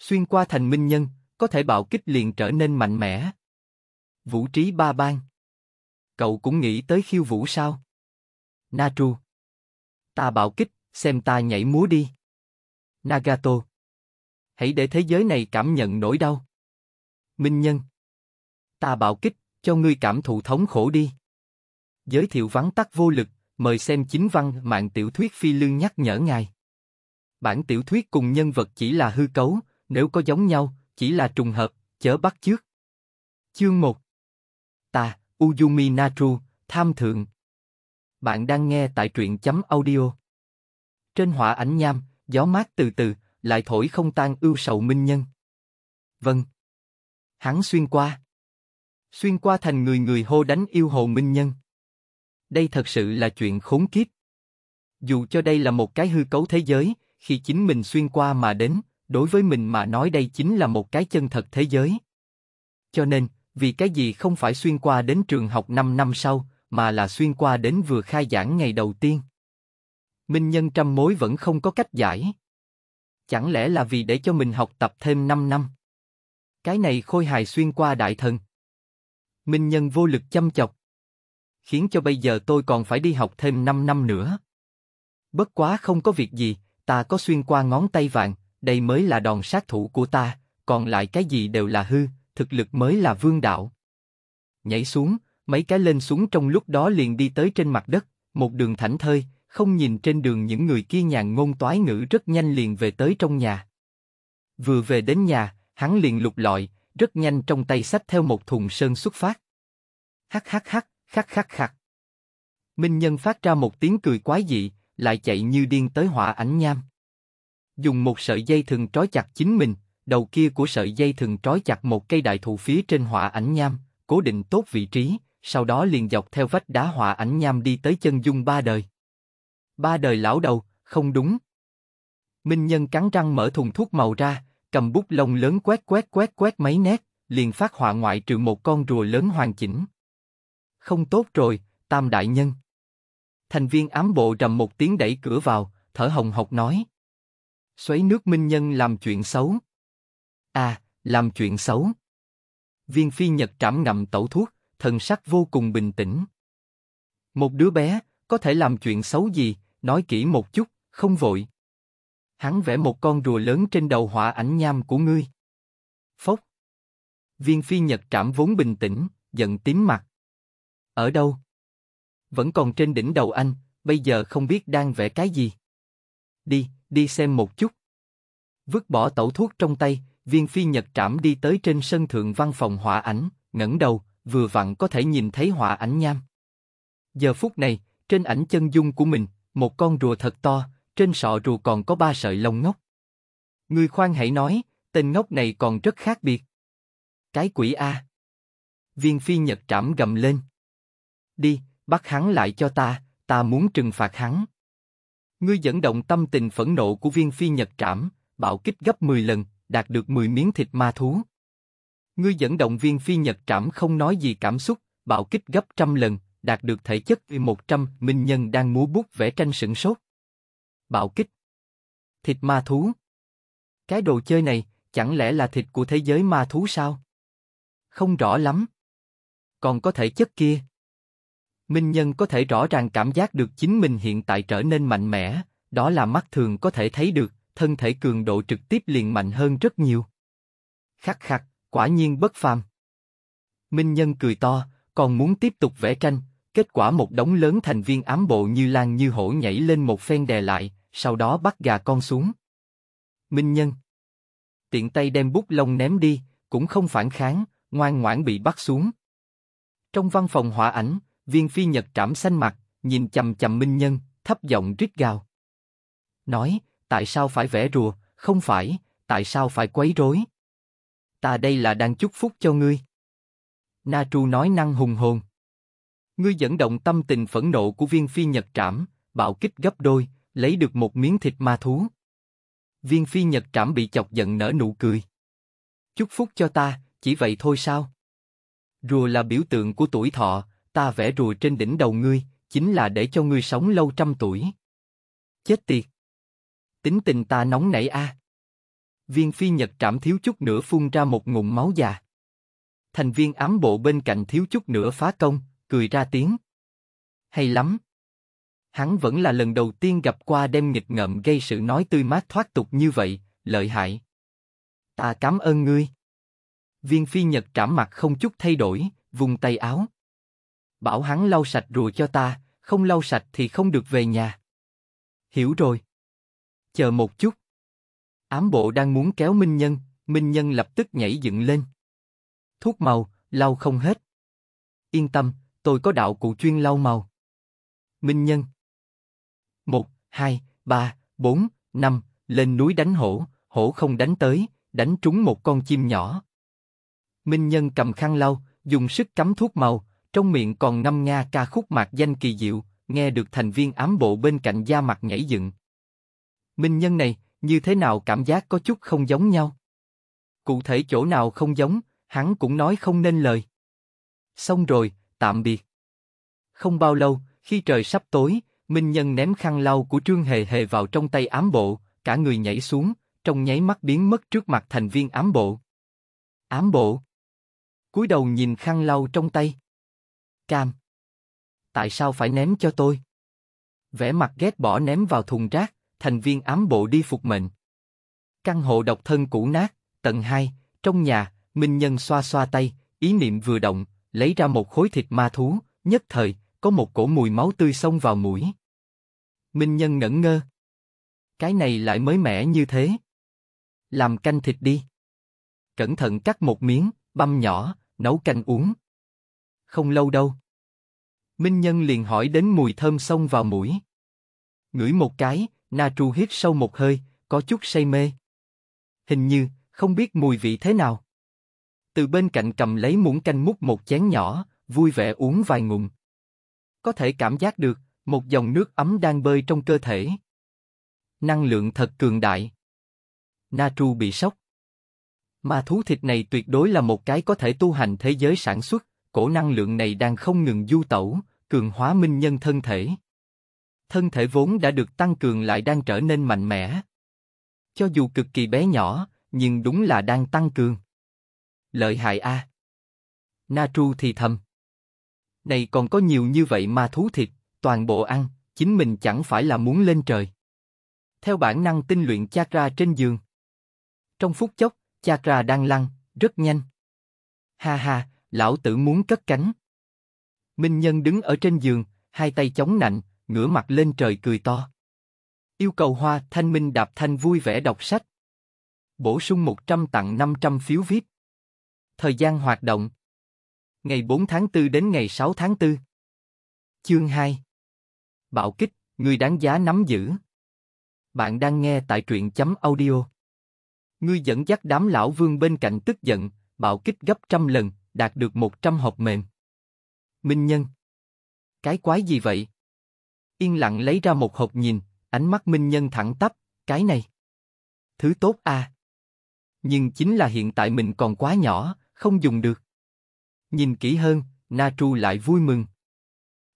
Xuyên qua thành minh nhân, có thể bạo kích liền trở nên mạnh mẽ. Vũ trí ba bang Cậu cũng nghĩ tới khiêu vũ sao? Na Ta bạo kích, xem ta nhảy múa đi. Nagato. Hãy để thế giới này cảm nhận nỗi đau. Minh nhân. Ta bạo kích, cho ngươi cảm thụ thống khổ đi. Giới thiệu vắng tắt vô lực, mời xem chính văn mạng tiểu thuyết phi lương nhắc nhở ngài. Bản tiểu thuyết cùng nhân vật chỉ là hư cấu, nếu có giống nhau, chỉ là trùng hợp, chớ bắt chước. Chương 1 Ta, Uzumi Natru, Tham Thượng Bạn đang nghe tại truyện chấm audio. Trên họa ảnh nham, gió mát từ từ, lại thổi không tan ưu sầu minh nhân. Vâng. Hắn xuyên qua. Xuyên qua thành người người hô đánh yêu hồ minh nhân. Đây thật sự là chuyện khốn kiếp. Dù cho đây là một cái hư cấu thế giới, khi chính mình xuyên qua mà đến, Đối với mình mà nói đây chính là một cái chân thật thế giới. Cho nên, vì cái gì không phải xuyên qua đến trường học 5 năm sau, mà là xuyên qua đến vừa khai giảng ngày đầu tiên. Minh nhân trăm mối vẫn không có cách giải. Chẳng lẽ là vì để cho mình học tập thêm 5 năm? Cái này khôi hài xuyên qua đại thần. Minh nhân vô lực chăm chọc. Khiến cho bây giờ tôi còn phải đi học thêm 5 năm nữa. Bất quá không có việc gì, ta có xuyên qua ngón tay vàng, đây mới là đòn sát thủ của ta, còn lại cái gì đều là hư, thực lực mới là vương đạo. Nhảy xuống, mấy cái lên xuống trong lúc đó liền đi tới trên mặt đất, một đường thảnh thơi, không nhìn trên đường những người kia nhàn ngôn toái ngữ rất nhanh liền về tới trong nhà. Vừa về đến nhà, hắn liền lục lọi, rất nhanh trong tay sách theo một thùng sơn xuất phát. Hắc hắc hắc, khắc khắc khắc. Minh Nhân phát ra một tiếng cười quái dị, lại chạy như điên tới hỏa ảnh nham dùng một sợi dây thừng trói chặt chính mình, đầu kia của sợi dây thừng trói chặt một cây đại thụ phía trên họa ảnh nham, cố định tốt vị trí, sau đó liền dọc theo vách đá họa ảnh nham đi tới chân dung ba đời. Ba đời lão đầu, không đúng. Minh Nhân cắn răng mở thùng thuốc màu ra, cầm bút lông lớn quét quét quét quét mấy nét, liền phát họa ngoại trừ một con rùa lớn hoàn chỉnh. Không tốt rồi, Tam Đại Nhân. Thành viên ám bộ rầm một tiếng đẩy cửa vào, thở hồng hộc nói. Xoáy nước minh nhân làm chuyện xấu. À, làm chuyện xấu. Viên phi nhật trảm ngậm tẩu thuốc, thần sắc vô cùng bình tĩnh. Một đứa bé, có thể làm chuyện xấu gì, nói kỹ một chút, không vội. Hắn vẽ một con rùa lớn trên đầu họa ảnh nham của ngươi. Phốc. Viên phi nhật trảm vốn bình tĩnh, giận tím mặt. Ở đâu? Vẫn còn trên đỉnh đầu anh, bây giờ không biết đang vẽ cái gì. Đi, đi xem một chút. Vứt bỏ tẩu thuốc trong tay, viên phi nhật trảm đi tới trên sân thượng văn phòng họa ảnh, ngẩng đầu, vừa vặn có thể nhìn thấy họa ảnh nham. Giờ phút này, trên ảnh chân dung của mình, một con rùa thật to, trên sọ rùa còn có ba sợi lông ngốc. Người khoan hãy nói, tên ngốc này còn rất khác biệt. Cái quỷ A. Viên phi nhật trảm gầm lên. Đi, bắt hắn lại cho ta, ta muốn trừng phạt hắn. Ngươi dẫn động tâm tình phẫn nộ của viên phi nhật trảm, bạo kích gấp 10 lần, đạt được 10 miếng thịt ma thú. Ngươi dẫn động viên phi nhật trảm không nói gì cảm xúc, bạo kích gấp trăm lần, đạt được thể chất Y100, minh nhân đang múa bút vẽ tranh sửng sốt. Bạo kích. Thịt ma thú. Cái đồ chơi này, chẳng lẽ là thịt của thế giới ma thú sao? Không rõ lắm. Còn có thể chất kia. Minh Nhân có thể rõ ràng cảm giác được chính mình hiện tại trở nên mạnh mẽ, đó là mắt thường có thể thấy được, thân thể cường độ trực tiếp liền mạnh hơn rất nhiều. Khắc khắc, quả nhiên bất phàm. Minh Nhân cười to, còn muốn tiếp tục vẽ tranh, kết quả một đống lớn thành viên ám bộ như lan như hổ nhảy lên một phen đè lại, sau đó bắt gà con xuống. Minh Nhân Tiện tay đem bút lông ném đi, cũng không phản kháng, ngoan ngoãn bị bắt xuống. Trong văn phòng họa ảnh, Viên phi nhật trảm xanh mặt, nhìn chầm chầm Minh Nhân, thấp giọng rít gào. Nói, tại sao phải vẽ rùa, không phải, tại sao phải quấy rối? Ta đây là đang chúc phúc cho ngươi. Na Tru nói năng hùng hồn. Ngươi dẫn động tâm tình phẫn nộ của viên phi nhật trảm, bạo kích gấp đôi, lấy được một miếng thịt ma thú. Viên phi nhật trảm bị chọc giận nở nụ cười. Chúc phúc cho ta, chỉ vậy thôi sao? Rùa là biểu tượng của tuổi thọ, ta vẽ rùa trên đỉnh đầu ngươi, chính là để cho ngươi sống lâu trăm tuổi. Chết tiệt! Tính tình ta nóng nảy a. À. Viên phi nhật trảm thiếu chút nữa phun ra một ngụm máu già. Thành viên ám bộ bên cạnh thiếu chút nữa phá công, cười ra tiếng. Hay lắm! Hắn vẫn là lần đầu tiên gặp qua đem nghịch ngợm gây sự nói tươi mát thoát tục như vậy, lợi hại. Ta cảm ơn ngươi. Viên phi nhật trảm mặt không chút thay đổi, vùng tay áo bảo hắn lau sạch rùa cho ta, không lau sạch thì không được về nhà. Hiểu rồi. Chờ một chút. Ám bộ đang muốn kéo Minh Nhân, Minh Nhân lập tức nhảy dựng lên. Thuốc màu, lau không hết. Yên tâm, tôi có đạo cụ chuyên lau màu. Minh Nhân. Một, hai, ba, bốn, năm, lên núi đánh hổ, hổ không đánh tới, đánh trúng một con chim nhỏ. Minh Nhân cầm khăn lau, dùng sức cắm thuốc màu, trong miệng còn năm nga ca khúc mạc danh kỳ diệu, nghe được thành viên ám bộ bên cạnh da mặt nhảy dựng. Minh nhân này, như thế nào cảm giác có chút không giống nhau? Cụ thể chỗ nào không giống, hắn cũng nói không nên lời. Xong rồi, tạm biệt. Không bao lâu, khi trời sắp tối, Minh Nhân ném khăn lau của Trương Hề Hề vào trong tay ám bộ, cả người nhảy xuống, trong nháy mắt biến mất trước mặt thành viên ám bộ. Ám bộ. cúi đầu nhìn khăn lau trong tay. Cam. Tại sao phải ném cho tôi? Vẻ mặt ghét bỏ ném vào thùng rác, thành viên ám bộ đi phục mệnh. Căn hộ độc thân cũ nát, tầng 2, trong nhà, Minh Nhân xoa xoa tay, ý niệm vừa động, lấy ra một khối thịt ma thú, nhất thời, có một cổ mùi máu tươi xông vào mũi. Minh Nhân ngẩn ngơ. Cái này lại mới mẻ như thế. Làm canh thịt đi. Cẩn thận cắt một miếng, băm nhỏ, nấu canh uống không lâu đâu. Minh Nhân liền hỏi đến mùi thơm xông vào mũi. Ngửi một cái, Na Tru hít sâu một hơi, có chút say mê. Hình như, không biết mùi vị thế nào. Từ bên cạnh cầm lấy muỗng canh múc một chén nhỏ, vui vẻ uống vài ngụm. Có thể cảm giác được, một dòng nước ấm đang bơi trong cơ thể. Năng lượng thật cường đại. Na Tru bị sốc. Ma thú thịt này tuyệt đối là một cái có thể tu hành thế giới sản xuất cổ năng lượng này đang không ngừng du tẩu, cường hóa minh nhân thân thể. Thân thể vốn đã được tăng cường lại đang trở nên mạnh mẽ. Cho dù cực kỳ bé nhỏ, nhưng đúng là đang tăng cường. Lợi hại a. À. thì thầm. Này còn có nhiều như vậy mà thú thịt, toàn bộ ăn, chính mình chẳng phải là muốn lên trời. Theo bản năng tinh luyện chakra trên giường. Trong phút chốc, chakra đang lăn, rất nhanh. Ha ha, lão tử muốn cất cánh. Minh Nhân đứng ở trên giường, hai tay chống nạnh, ngửa mặt lên trời cười to. Yêu cầu hoa thanh minh đạp thanh vui vẻ đọc sách. Bổ sung 100 tặng 500 phiếu VIP. Thời gian hoạt động. Ngày 4 tháng 4 đến ngày 6 tháng 4. Chương 2. Bạo kích, người đáng giá nắm giữ. Bạn đang nghe tại truyện chấm audio. Ngươi dẫn dắt đám lão vương bên cạnh tức giận, bạo kích gấp trăm lần, đạt được 100 hộp mềm. Minh Nhân Cái quái gì vậy? Yên lặng lấy ra một hộp nhìn, ánh mắt Minh Nhân thẳng tắp, cái này. Thứ tốt à. Nhưng chính là hiện tại mình còn quá nhỏ, không dùng được. Nhìn kỹ hơn, Na Tru lại vui mừng.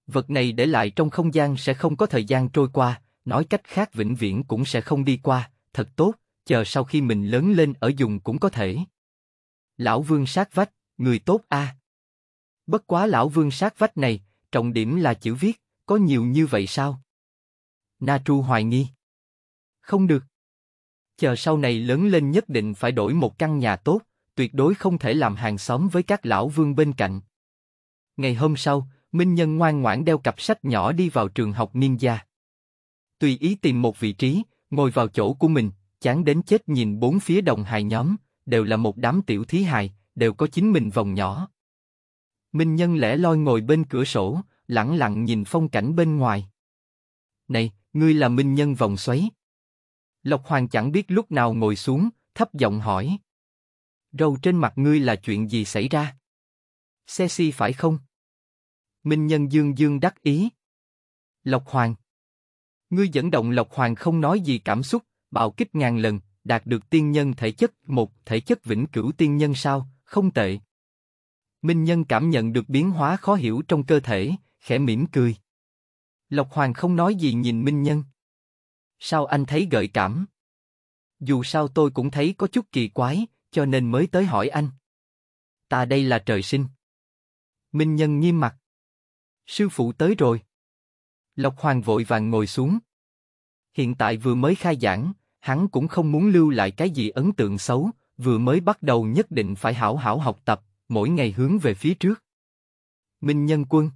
Vật này để lại trong không gian sẽ không có thời gian trôi qua, nói cách khác vĩnh viễn cũng sẽ không đi qua, thật tốt, chờ sau khi mình lớn lên ở dùng cũng có thể. Lão Vương sát vách, người tốt a. À. Bất quá lão vương sát vách này, trọng điểm là chữ viết, có nhiều như vậy sao? Na Tru hoài nghi. Không được. Chờ sau này lớn lên nhất định phải đổi một căn nhà tốt, tuyệt đối không thể làm hàng xóm với các lão vương bên cạnh. Ngày hôm sau, Minh Nhân ngoan ngoãn đeo cặp sách nhỏ đi vào trường học Niên gia, Tùy ý tìm một vị trí, ngồi vào chỗ của mình, chán đến chết nhìn bốn phía đồng hài nhóm, đều là một đám tiểu thí hài, đều có chính mình vòng nhỏ. Minh Nhân lẻ loi ngồi bên cửa sổ, lặng lặng nhìn phong cảnh bên ngoài. Này, ngươi là Minh Nhân vòng xoáy. Lộc Hoàng chẳng biết lúc nào ngồi xuống, thấp giọng hỏi. Râu trên mặt ngươi là chuyện gì xảy ra? Xe Sexy phải không? Minh Nhân Dương Dương đắc ý. Lộc Hoàng. Ngươi dẫn động Lộc Hoàng không nói gì cảm xúc, bạo kích ngàn lần, đạt được tiên nhân thể chất một thể chất vĩnh cửu tiên nhân sao? không tệ. Minh Nhân cảm nhận được biến hóa khó hiểu trong cơ thể, khẽ mỉm cười. Lộc Hoàng không nói gì nhìn Minh Nhân. Sao anh thấy gợi cảm? Dù sao tôi cũng thấy có chút kỳ quái, cho nên mới tới hỏi anh. Ta đây là trời sinh. Minh Nhân nghiêm mặt. Sư phụ tới rồi. Lộc Hoàng vội vàng ngồi xuống. Hiện tại vừa mới khai giảng, hắn cũng không muốn lưu lại cái gì ấn tượng xấu, vừa mới bắt đầu nhất định phải hảo hảo học tập, mỗi ngày hướng về phía trước. Minh Nhân Quân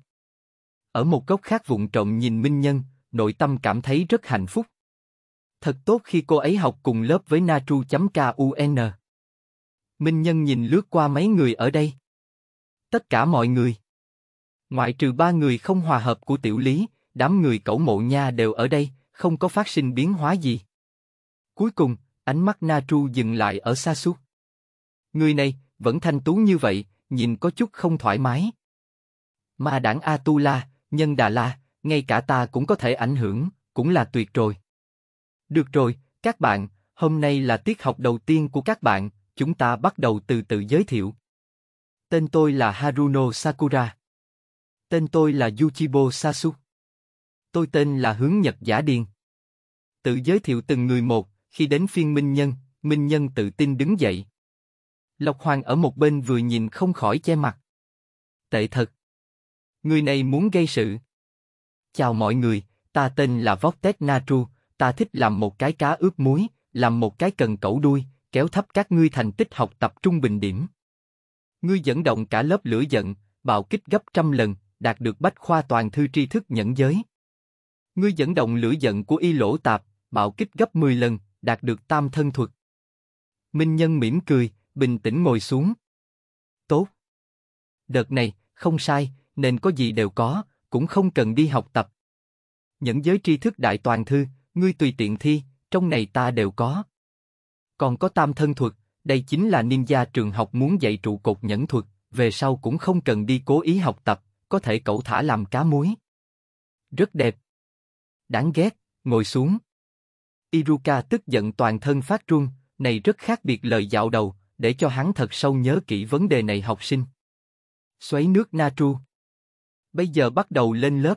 Ở một góc khác vụng trộm nhìn Minh Nhân, nội tâm cảm thấy rất hạnh phúc. Thật tốt khi cô ấy học cùng lớp với Natru.kun. Minh Nhân nhìn lướt qua mấy người ở đây. Tất cả mọi người. Ngoại trừ ba người không hòa hợp của tiểu lý, đám người cẩu mộ nha đều ở đây, không có phát sinh biến hóa gì. Cuối cùng, Ánh mắt Na Tru dừng lại ở xa Người này, vẫn thanh tú như vậy, nhìn có chút không thoải mái. Ma đảng Atula, nhân Đà La, ngay cả ta cũng có thể ảnh hưởng, cũng là tuyệt rồi. Được rồi, các bạn, hôm nay là tiết học đầu tiên của các bạn, chúng ta bắt đầu từ từ giới thiệu. Tên tôi là Haruno Sakura. Tên tôi là Yuchibo Sasu. Tôi tên là Hướng Nhật Giả Điền. Tự giới thiệu từng người một, khi đến phiên Minh Nhân, Minh Nhân tự tin đứng dậy. Lộc Hoàng ở một bên vừa nhìn không khỏi che mặt. Tệ thật. Người này muốn gây sự. Chào mọi người, ta tên là Na Tru, ta thích làm một cái cá ướp muối, làm một cái cần cẩu đuôi, kéo thấp các ngươi thành tích học tập trung bình điểm. Ngươi dẫn động cả lớp lửa giận, bạo kích gấp trăm lần, đạt được bách khoa toàn thư tri thức nhẫn giới. Ngươi dẫn động lửa giận của y lỗ tạp, bạo kích gấp 10 lần, đạt được tam thân thuật. Minh Nhân mỉm cười, bình tĩnh ngồi xuống. Tốt. Đợt này, không sai, nên có gì đều có, cũng không cần đi học tập. Những giới tri thức đại toàn thư, ngươi tùy tiện thi, trong này ta đều có. Còn có tam thân thuật, đây chính là niêm gia trường học muốn dạy trụ cột nhẫn thuật, về sau cũng không cần đi cố ý học tập, có thể cậu thả làm cá muối. Rất đẹp. Đáng ghét, ngồi xuống. Iruka tức giận toàn thân phát run, này rất khác biệt lời dạo đầu, để cho hắn thật sâu nhớ kỹ vấn đề này học sinh. Xoáy nước Natru. Bây giờ bắt đầu lên lớp.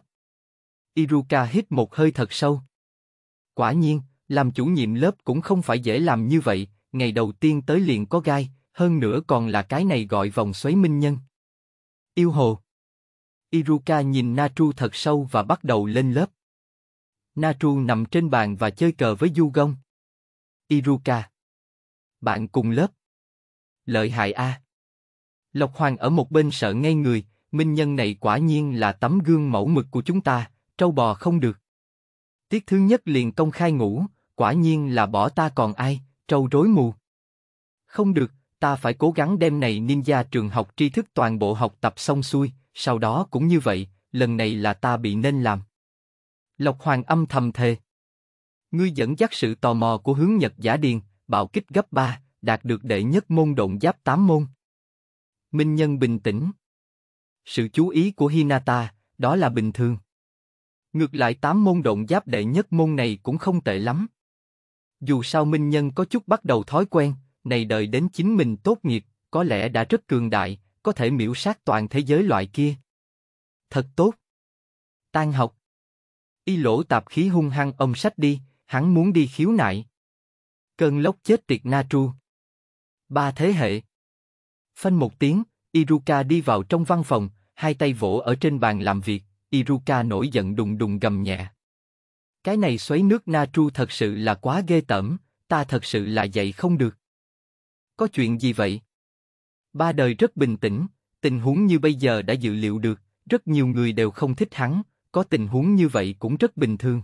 Iruka hít một hơi thật sâu. Quả nhiên, làm chủ nhiệm lớp cũng không phải dễ làm như vậy, ngày đầu tiên tới liền có gai, hơn nữa còn là cái này gọi vòng xoáy minh nhân. Yêu hồ. Iruka nhìn Natru thật sâu và bắt đầu lên lớp. Natru nằm trên bàn và chơi cờ với Du Gong. Iruka. Bạn cùng lớp. Lợi hại a. Lộc Hoàng ở một bên sợ ngay người, minh nhân này quả nhiên là tấm gương mẫu mực của chúng ta, trâu bò không được. Tiết thứ nhất liền công khai ngủ, quả nhiên là bỏ ta còn ai, trâu rối mù. Không được, ta phải cố gắng đem này ninja trường học tri thức toàn bộ học tập xong xuôi, sau đó cũng như vậy, lần này là ta bị nên làm. Lộc Hoàng âm thầm thề. Ngươi dẫn dắt sự tò mò của hướng Nhật Giả Điền, bạo kích gấp ba, đạt được đệ nhất môn động giáp tám môn. Minh Nhân bình tĩnh. Sự chú ý của Hinata, đó là bình thường. Ngược lại tám môn động giáp đệ nhất môn này cũng không tệ lắm. Dù sao Minh Nhân có chút bắt đầu thói quen, này đợi đến chính mình tốt nghiệp, có lẽ đã rất cường đại, có thể miễu sát toàn thế giới loại kia. Thật tốt. Tan học. Y lỗ tạp khí hung hăng ông sách đi, hắn muốn đi khiếu nại. Cơn lốc chết tiệt Na Tru. Ba thế hệ. Phanh một tiếng, Iruka đi vào trong văn phòng, hai tay vỗ ở trên bàn làm việc, Iruka nổi giận đùng đùng gầm nhẹ. Cái này xoáy nước Na Tru thật sự là quá ghê tởm, ta thật sự là dạy không được. Có chuyện gì vậy? Ba đời rất bình tĩnh, tình huống như bây giờ đã dự liệu được, rất nhiều người đều không thích hắn, có tình huống như vậy cũng rất bình thường.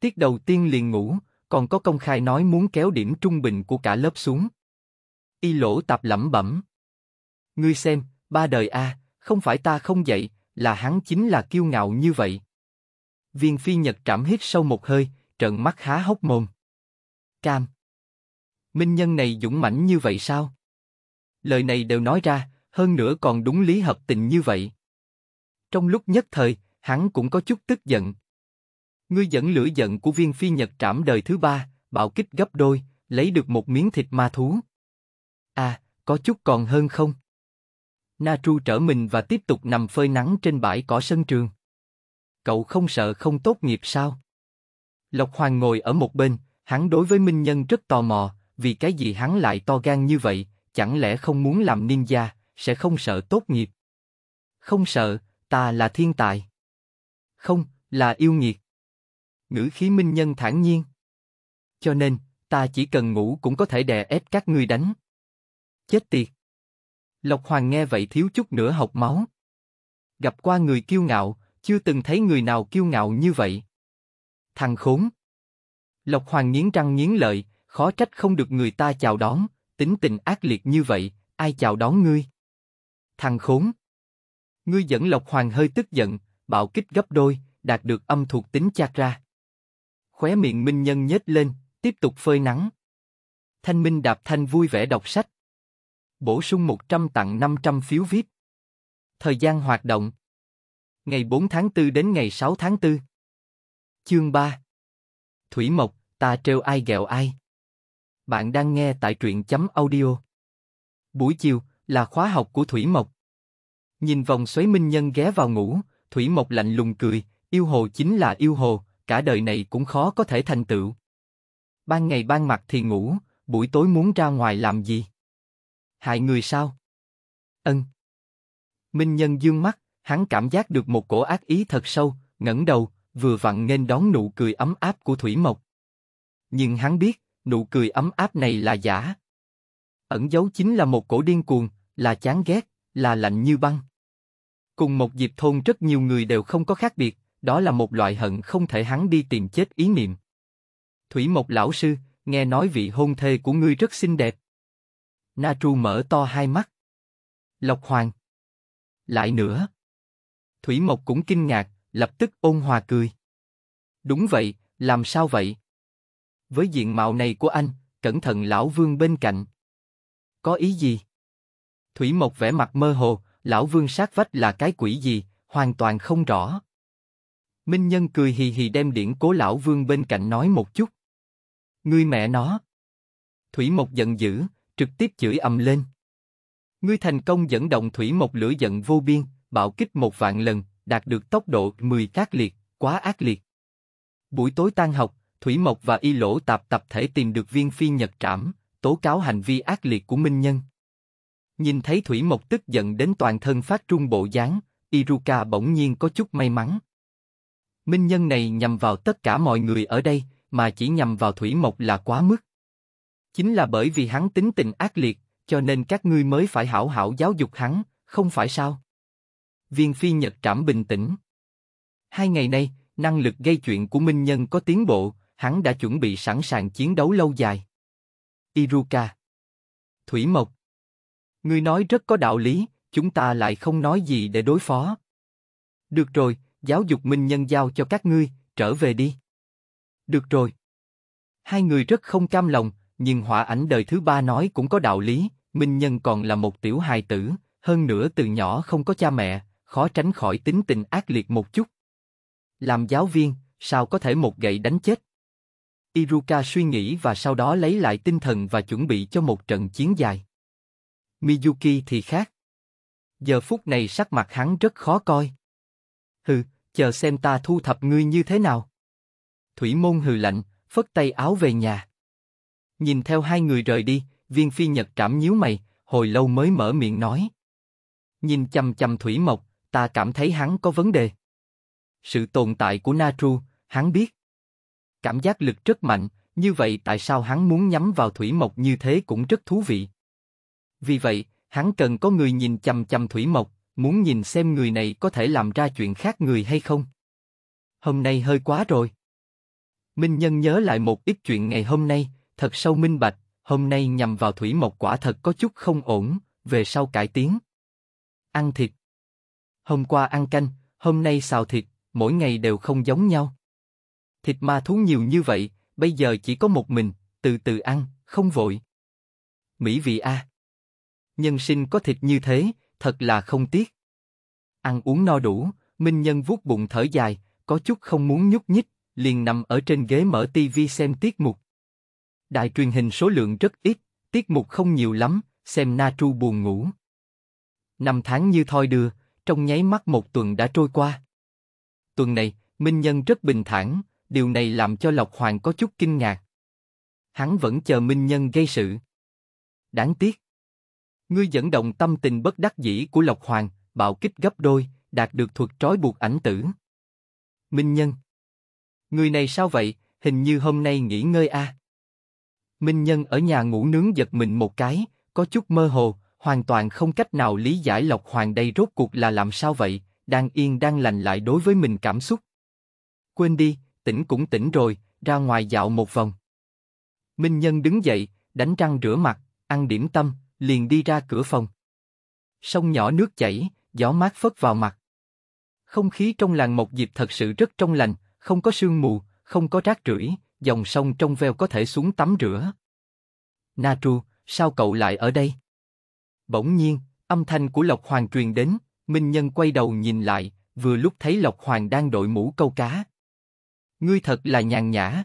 Tiết đầu tiên liền ngủ, còn có công khai nói muốn kéo điểm trung bình của cả lớp xuống. Y lỗ tạp lẩm bẩm. Ngươi xem, ba đời a, không phải ta không dậy, là hắn chính là kiêu ngạo như vậy. Viên phi nhật trảm hít sâu một hơi, trợn mắt há hốc mồm. Cam. Minh nhân này dũng mãnh như vậy sao? Lời này đều nói ra, hơn nữa còn đúng lý hợp tình như vậy. Trong lúc nhất thời, hắn cũng có chút tức giận. Ngươi dẫn lửa giận của viên phi nhật trảm đời thứ ba, bạo kích gấp đôi, lấy được một miếng thịt ma thú. À, có chút còn hơn không? Na Tru trở mình và tiếp tục nằm phơi nắng trên bãi cỏ sân trường. Cậu không sợ không tốt nghiệp sao? Lộc Hoàng ngồi ở một bên, hắn đối với Minh Nhân rất tò mò, vì cái gì hắn lại to gan như vậy, chẳng lẽ không muốn làm ninja, sẽ không sợ tốt nghiệp? Không sợ, ta là thiên tài không, là yêu nghiệt. Ngữ khí minh nhân thản nhiên. Cho nên, ta chỉ cần ngủ cũng có thể đè ép các ngươi đánh. Chết tiệt. Lộc Hoàng nghe vậy thiếu chút nữa học máu. Gặp qua người kiêu ngạo, chưa từng thấy người nào kiêu ngạo như vậy. Thằng khốn. Lộc Hoàng nghiến răng nghiến lợi, khó trách không được người ta chào đón, tính tình ác liệt như vậy, ai chào đón ngươi? Thằng khốn. Ngươi dẫn Lộc Hoàng hơi tức giận, bạo kích gấp đôi, đạt được âm thuộc tính chakra. Khóe miệng Minh Nhân nhếch lên, tiếp tục phơi nắng. Thanh Minh Đạp Thanh vui vẻ đọc sách. Bổ sung 100 tặng 500 phiếu viết. Thời gian hoạt động. Ngày 4 tháng 4 đến ngày 6 tháng 4. Chương 3 Thủy Mộc, ta trêu ai ghẹo ai. Bạn đang nghe tại truyện chấm audio. Buổi chiều là khóa học của Thủy Mộc. Nhìn vòng xoáy minh nhân ghé vào ngủ, Thủy Mộc lạnh lùng cười, yêu hồ chính là yêu hồ, cả đời này cũng khó có thể thành tựu. Ban ngày ban mặt thì ngủ, buổi tối muốn ra ngoài làm gì? Hại người sao? Ân. Minh Nhân dương mắt, hắn cảm giác được một cổ ác ý thật sâu, ngẩng đầu, vừa vặn nên đón nụ cười ấm áp của Thủy Mộc. Nhưng hắn biết, nụ cười ấm áp này là giả. Ẩn giấu chính là một cổ điên cuồng, là chán ghét, là lạnh như băng. Cùng một dịp thôn rất nhiều người đều không có khác biệt, đó là một loại hận không thể hắn đi tìm chết ý niệm. Thủy Mộc lão sư, nghe nói vị hôn thê của ngươi rất xinh đẹp. Na Tru mở to hai mắt. Lộc Hoàng. Lại nữa. Thủy Mộc cũng kinh ngạc, lập tức ôn hòa cười. Đúng vậy, làm sao vậy? Với diện mạo này của anh, cẩn thận lão vương bên cạnh. Có ý gì? Thủy Mộc vẻ mặt mơ hồ, lão vương sát vách là cái quỷ gì, hoàn toàn không rõ. Minh Nhân cười hì hì đem điển cố lão vương bên cạnh nói một chút. Ngươi mẹ nó. Thủy Mộc giận dữ, trực tiếp chửi ầm lên. Ngươi thành công dẫn động Thủy Mộc lửa giận vô biên, bạo kích một vạn lần, đạt được tốc độ 10 tác liệt, quá ác liệt. Buổi tối tan học, Thủy Mộc và Y Lỗ Tạp tập thể tìm được viên phi nhật trảm, tố cáo hành vi ác liệt của Minh Nhân. Nhìn thấy Thủy Mộc tức giận đến toàn thân phát trung bộ dáng, Iruka bỗng nhiên có chút may mắn. Minh nhân này nhằm vào tất cả mọi người ở đây, mà chỉ nhằm vào Thủy Mộc là quá mức. Chính là bởi vì hắn tính tình ác liệt, cho nên các ngươi mới phải hảo hảo giáo dục hắn, không phải sao? Viên phi nhật trảm bình tĩnh. Hai ngày nay, năng lực gây chuyện của Minh Nhân có tiến bộ, hắn đã chuẩn bị sẵn sàng chiến đấu lâu dài. Iruka Thủy Mộc Ngươi nói rất có đạo lý, chúng ta lại không nói gì để đối phó. Được rồi, giáo dục minh nhân giao cho các ngươi, trở về đi. Được rồi. Hai người rất không cam lòng, nhưng họa ảnh đời thứ ba nói cũng có đạo lý, minh nhân còn là một tiểu hài tử, hơn nữa từ nhỏ không có cha mẹ, khó tránh khỏi tính tình ác liệt một chút. Làm giáo viên, sao có thể một gậy đánh chết? Iruka suy nghĩ và sau đó lấy lại tinh thần và chuẩn bị cho một trận chiến dài. Miyuki thì khác. Giờ phút này sắc mặt hắn rất khó coi. Hừ, chờ xem ta thu thập ngươi như thế nào. Thủy môn hừ lạnh, phất tay áo về nhà. Nhìn theo hai người rời đi, viên phi nhật trảm nhíu mày, hồi lâu mới mở miệng nói. Nhìn chầm chầm Thủy Mộc, ta cảm thấy hắn có vấn đề. Sự tồn tại của Natru, hắn biết. Cảm giác lực rất mạnh, như vậy tại sao hắn muốn nhắm vào Thủy Mộc như thế cũng rất thú vị. Vì vậy, hắn cần có người nhìn chằm chằm Thủy Mộc, muốn nhìn xem người này có thể làm ra chuyện khác người hay không. Hôm nay hơi quá rồi. Minh Nhân nhớ lại một ít chuyện ngày hôm nay, thật sâu minh bạch, hôm nay nhằm vào Thủy Mộc quả thật có chút không ổn, về sau cải tiến. Ăn thịt. Hôm qua ăn canh, hôm nay xào thịt, mỗi ngày đều không giống nhau. Thịt ma thú nhiều như vậy, bây giờ chỉ có một mình, từ từ ăn, không vội. Mỹ vị a. À nhân sinh có thịt như thế, thật là không tiếc. Ăn uống no đủ, Minh Nhân vuốt bụng thở dài, có chút không muốn nhúc nhích, liền nằm ở trên ghế mở tivi xem tiết mục. Đài truyền hình số lượng rất ít, tiết mục không nhiều lắm, xem Na Tru buồn ngủ. Năm tháng như thoi đưa, trong nháy mắt một tuần đã trôi qua. Tuần này, Minh Nhân rất bình thản, điều này làm cho Lộc Hoàng có chút kinh ngạc. Hắn vẫn chờ Minh Nhân gây sự. Đáng tiếc, Ngươi dẫn động tâm tình bất đắc dĩ của Lộc Hoàng, bạo kích gấp đôi, đạt được thuật trói buộc ảnh tử. Minh Nhân Người này sao vậy, hình như hôm nay nghỉ ngơi a. À? Minh Nhân ở nhà ngủ nướng giật mình một cái, có chút mơ hồ, hoàn toàn không cách nào lý giải Lộc Hoàng đây rốt cuộc là làm sao vậy, đang yên đang lành lại đối với mình cảm xúc. Quên đi, tỉnh cũng tỉnh rồi, ra ngoài dạo một vòng. Minh Nhân đứng dậy, đánh răng rửa mặt, ăn điểm tâm, liền đi ra cửa phòng. Sông nhỏ nước chảy, gió mát phất vào mặt. Không khí trong làng Mộc Diệp thật sự rất trong lành, không có sương mù, không có rác rưởi, dòng sông trong veo có thể xuống tắm rửa. Na Tru, sao cậu lại ở đây? Bỗng nhiên, âm thanh của Lộc Hoàng truyền đến, Minh Nhân quay đầu nhìn lại, vừa lúc thấy Lộc Hoàng đang đội mũ câu cá. Ngươi thật là nhàn nhã.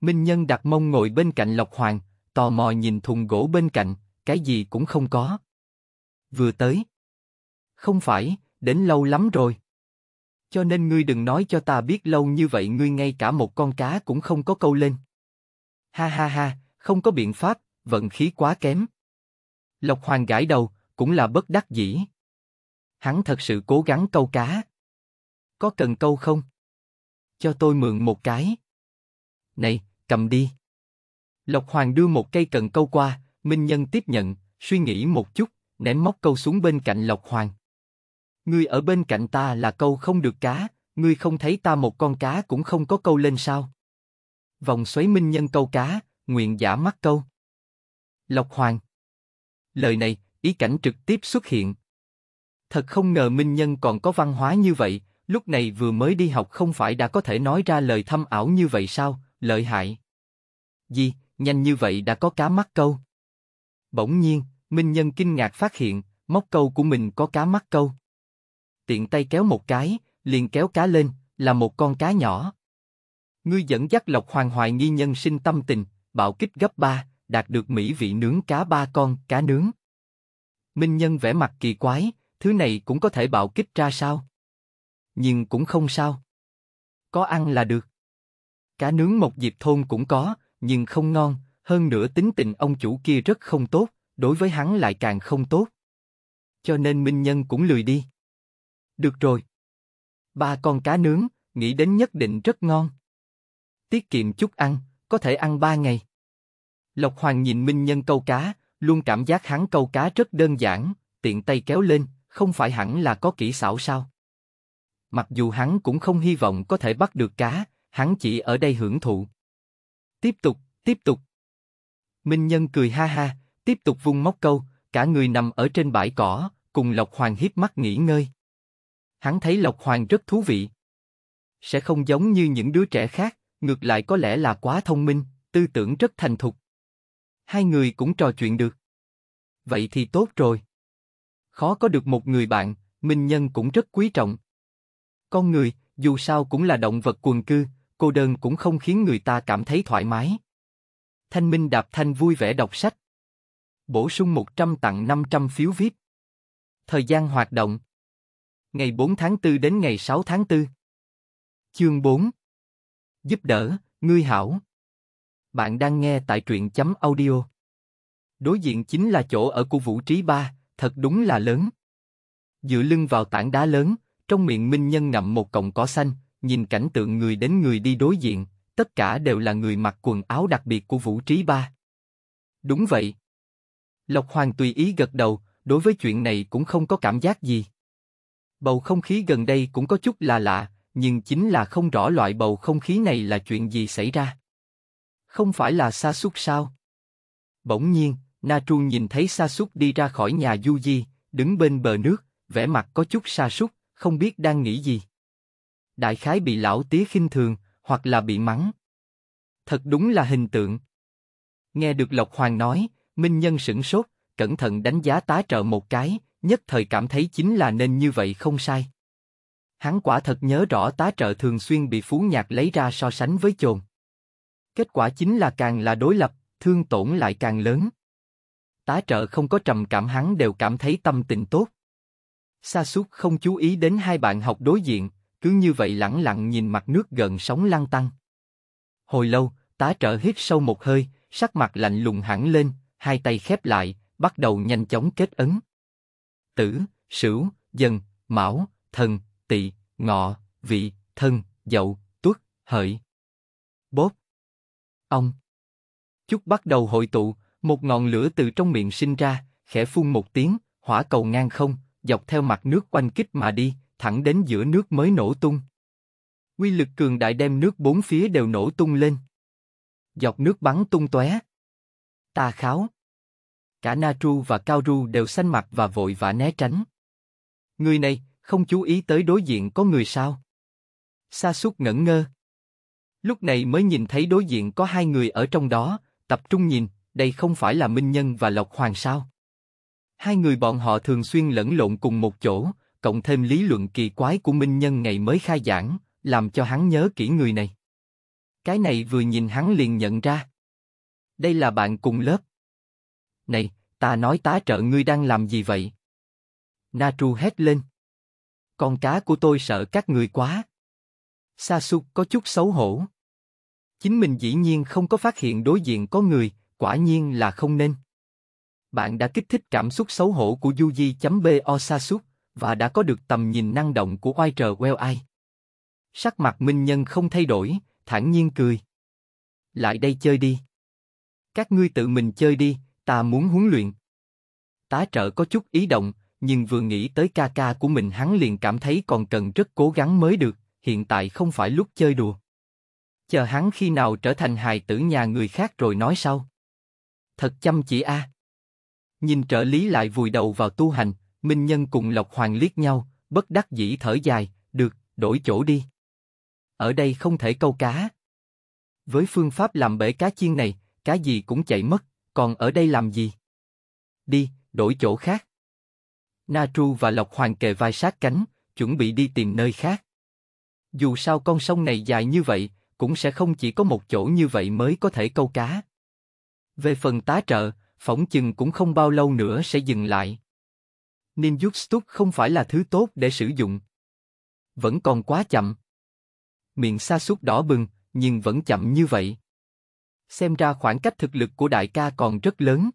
Minh Nhân đặt mông ngồi bên cạnh Lộc Hoàng, tò mò nhìn thùng gỗ bên cạnh, cái gì cũng không có. Vừa tới. Không phải, đến lâu lắm rồi. Cho nên ngươi đừng nói cho ta biết lâu như vậy ngươi ngay cả một con cá cũng không có câu lên. Ha ha ha, không có biện pháp, vận khí quá kém. Lộc Hoàng gãi đầu, cũng là bất đắc dĩ. Hắn thật sự cố gắng câu cá. Có cần câu không? Cho tôi mượn một cái. Này, cầm đi. Lộc Hoàng đưa một cây cần câu qua, Minh Nhân tiếp nhận, suy nghĩ một chút, ném móc câu xuống bên cạnh Lộc Hoàng. Ngươi ở bên cạnh ta là câu không được cá, ngươi không thấy ta một con cá cũng không có câu lên sao? Vòng xoáy Minh Nhân câu cá, nguyện giả mắt câu. Lộc Hoàng. Lời này, ý cảnh trực tiếp xuất hiện. Thật không ngờ Minh Nhân còn có văn hóa như vậy, lúc này vừa mới đi học không phải đã có thể nói ra lời thâm ảo như vậy sao, lợi hại. Gì, nhanh như vậy đã có cá mắc câu. Bỗng nhiên, Minh Nhân kinh ngạc phát hiện, móc câu của mình có cá mắc câu. Tiện tay kéo một cái, liền kéo cá lên, là một con cá nhỏ. Ngươi dẫn dắt Lộc Hoàng Hoài nghi nhân sinh tâm tình, bạo kích gấp ba, đạt được mỹ vị nướng cá ba con, cá nướng. Minh Nhân vẻ mặt kỳ quái, thứ này cũng có thể bạo kích ra sao? Nhưng cũng không sao. Có ăn là được. Cá nướng một dịp thôn cũng có, nhưng không ngon, hơn nữa tính tình ông chủ kia rất không tốt, đối với hắn lại càng không tốt. Cho nên Minh Nhân cũng lười đi. Được rồi. Ba con cá nướng, nghĩ đến nhất định rất ngon. Tiết kiệm chút ăn, có thể ăn ba ngày. Lộc Hoàng nhìn Minh Nhân câu cá, luôn cảm giác hắn câu cá rất đơn giản, tiện tay kéo lên, không phải hẳn là có kỹ xảo sao? Mặc dù hắn cũng không hy vọng có thể bắt được cá, hắn chỉ ở đây hưởng thụ. Tiếp tục, tiếp tục. Minh Nhân cười ha ha, tiếp tục vung móc câu, cả người nằm ở trên bãi cỏ, cùng Lộc Hoàng hiếp mắt nghỉ ngơi. Hắn thấy Lộc Hoàng rất thú vị. Sẽ không giống như những đứa trẻ khác, ngược lại có lẽ là quá thông minh, tư tưởng rất thành thục. Hai người cũng trò chuyện được. Vậy thì tốt rồi. Khó có được một người bạn, Minh Nhân cũng rất quý trọng. Con người, dù sao cũng là động vật quần cư, cô đơn cũng không khiến người ta cảm thấy thoải mái. Thanh Minh Đạp Thanh vui vẻ đọc sách. Bổ sung 100 tặng 500 phiếu VIP. Thời gian hoạt động. Ngày 4 tháng 4 đến ngày 6 tháng 4. Chương 4. Giúp đỡ, ngươi hảo. Bạn đang nghe tại truyện chấm audio. Đối diện chính là chỗ ở của Vũ Trí Ba, thật đúng là lớn. Dựa lưng vào tảng đá lớn, trong miệng Minh Nhân ngậm một cọng cỏ xanh, nhìn cảnh tượng người đến người đi đối diện, tất cả đều là người mặc quần áo đặc biệt của Vũ Trí Ba. Đúng vậy. Lộc Hoàng tùy ý gật đầu, đối với chuyện này cũng không có cảm giác gì. Bầu không khí gần đây cũng có chút là lạ, nhưng chính là không rõ loại bầu không khí này là chuyện gì xảy ra. Không phải là sa sút sao? Bỗng nhiên, Na Truân nhìn thấy sa sút đi ra khỏi nhà Du Di, đứng bên bờ nước, vẻ mặt có chút sa sút, không biết đang nghĩ gì. Đại khái bị lão tía khinh thường, hoặc là bị mắng. Thật đúng là hình tượng. Nghe được Lộc Hoàng nói, Minh Nhân sửng sốt, cẩn thận đánh giá tá trợ một cái, nhất thời cảm thấy chính là nên như vậy không sai. Hắn quả thật nhớ rõ tá trợ thường xuyên bị phú nhạc lấy ra so sánh với chồn. Kết quả chính là càng là đối lập, thương tổn lại càng lớn. Tá trợ không có trầm cảm hắn đều cảm thấy tâm tình tốt. Sa suốt không chú ý đến hai bạn học đối diện, cứ như vậy lẳng lặng nhìn mặt nước gần sóng lăn tăng. Hồi lâu, tá trợ hít sâu một hơi, sắc mặt lạnh lùng hẳn lên, hai tay khép lại, bắt đầu nhanh chóng kết ấn. Tử, Sửu, Dần, Mão, Thần, Tỵ, Ngọ, Vị, Thân, Dậu, Tuất, Hợi. Bốp. Ông. Chút bắt đầu hội tụ, một ngọn lửa từ trong miệng sinh ra, khẽ phun một tiếng, hỏa cầu ngang không, dọc theo mặt nước quanh kích mà đi, thẳng đến giữa nước mới nổ tung. Quy lực cường đại đem nước bốn phía đều nổ tung lên. Dọc nước bắn tung tóe. Ta kháo. Cả Natru và Cao Ru đều xanh mặt và vội vã né tránh. Người này, không chú ý tới đối diện có người sao? Sa sút ngẩn ngơ. Lúc này mới nhìn thấy đối diện có hai người ở trong đó, tập trung nhìn, đây không phải là Minh Nhân và Lộc Hoàng sao? Hai người bọn họ thường xuyên lẫn lộn cùng một chỗ, cộng thêm lý luận kỳ quái của Minh Nhân ngày mới khai giảng, làm cho hắn nhớ kỹ người này. Cái này vừa nhìn hắn liền nhận ra. Đây là bạn cùng lớp. Này, ta nói tá trợ ngươi đang làm gì vậy? Natru hét lên. Con cá của tôi sợ các người quá. Sasuke có chút xấu hổ. Chính mình dĩ nhiên không có phát hiện đối diện có người, quả nhiên là không nên. Bạn đã kích thích cảm xúc xấu hổ của Yuji.bo Sasuke, và đã có được tầm nhìn năng động của Walter Wells. Sắc mặt Minh Nhân không thay đổi, thản nhiên cười. Lại đây chơi đi. Các ngươi tự mình chơi đi, ta muốn huấn luyện. Tá trợ có chút ý động, nhưng vừa nghĩ tới ca ca của mình hắn liền cảm thấy còn cần rất cố gắng mới được, hiện tại không phải lúc chơi đùa. Chờ hắn khi nào trở thành hài tử nhà người khác rồi nói sau. Thật chăm chỉ a. À. Nhìn trợ lý lại vùi đầu vào tu hành, Minh Nhân cùng Lộc Hoàng liếc nhau, bất đắc dĩ thở dài, được, đổi chỗ đi. Ở đây không thể câu cá. Với phương pháp làm bể cá chiên này, cá gì cũng chạy mất, còn ở đây làm gì? Đi, đổi chỗ khác. Na Tru và Lộc Hoàng kề vai sát cánh, chuẩn bị đi tìm nơi khác. Dù sao con sông này dài như vậy, cũng sẽ không chỉ có một chỗ như vậy mới có thể câu cá. Về phần tá trợ, phỏng chừng cũng không bao lâu nữa sẽ dừng lại. Ninjutsu không phải là thứ tốt để sử dụng. Vẫn còn quá chậm. Miệng sa sút đỏ bừng, nhưng vẫn chậm như vậy. Xem ra khoảng cách thực lực của đại ca còn rất lớn.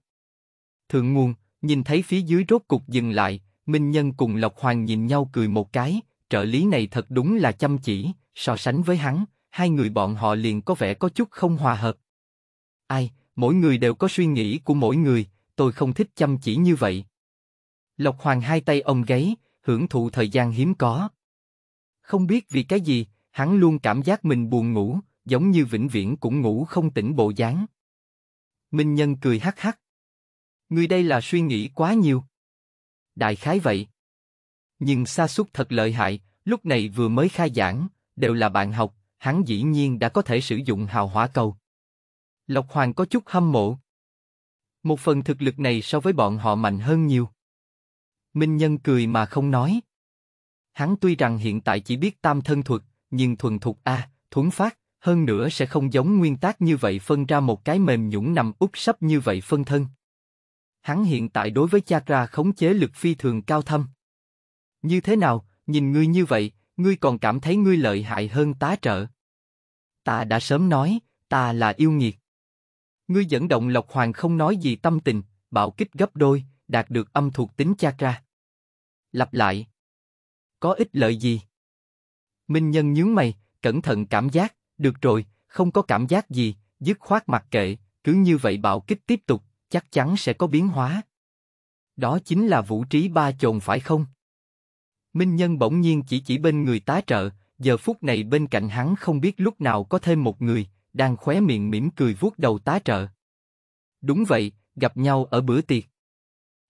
Thượng nguồn, nhìn thấy phía dưới rốt cục dừng lại, Minh Nhân cùng Lộc Hoàng nhìn nhau cười một cái, trợ lý này thật đúng là chăm chỉ, so sánh với hắn, hai người bọn họ liền có vẻ có chút không hòa hợp. Ai, mỗi người đều có suy nghĩ của mỗi người, tôi không thích chăm chỉ như vậy. Lộc Hoàng hai tay ôm gáy, hưởng thụ thời gian hiếm có. Không biết vì cái gì, hắn luôn cảm giác mình buồn ngủ, giống như vĩnh viễn cũng ngủ không tỉnh bộ dáng. Minh Nhân cười hắc hắc. Người đây là suy nghĩ quá nhiều. Đại khái vậy. Nhưng sa sút thật lợi hại, lúc này vừa mới khai giảng, đều là bạn học, hắn dĩ nhiên đã có thể sử dụng hào hỏa cầu. Lộc Hoàng có chút hâm mộ. Một phần thực lực này so với bọn họ mạnh hơn nhiều. Minh Nhân cười mà không nói. Hắn tuy rằng hiện tại chỉ biết tam thân thuật, nhưng thuần thục a, à, thuấn phát, hơn nữa sẽ không giống nguyên tác như vậy phân ra một cái mềm nhũn nằm úp sấp như vậy phân thân. Hắn hiện tại đối với chakra khống chế lực phi thường cao thâm. Như thế nào, nhìn ngươi như vậy, ngươi còn cảm thấy ngươi lợi hại hơn tá trợ. Ta đã sớm nói, ta là yêu nghiệt. Ngươi dẫn động Lộc Hoàng không nói gì tâm tình, bạo kích gấp đôi, đạt được âm thuộc tính chakra. Lặp lại. Có ích lợi gì? Minh Nhân nhướng mày, cẩn thận cảm giác, được rồi, không có cảm giác gì, dứt khoát mặc kệ, cứ như vậy bạo kích tiếp tục, chắc chắn sẽ có biến hóa. Đó chính là vũ trí ba chồn phải không? Minh Nhân bỗng nhiên chỉ chỉ bên người tá trợ, giờ phút này bên cạnh hắn không biết lúc nào có thêm một người, đang khóe miệng mỉm cười vuốt đầu tá trợ. Đúng vậy, gặp nhau ở bữa tiệc.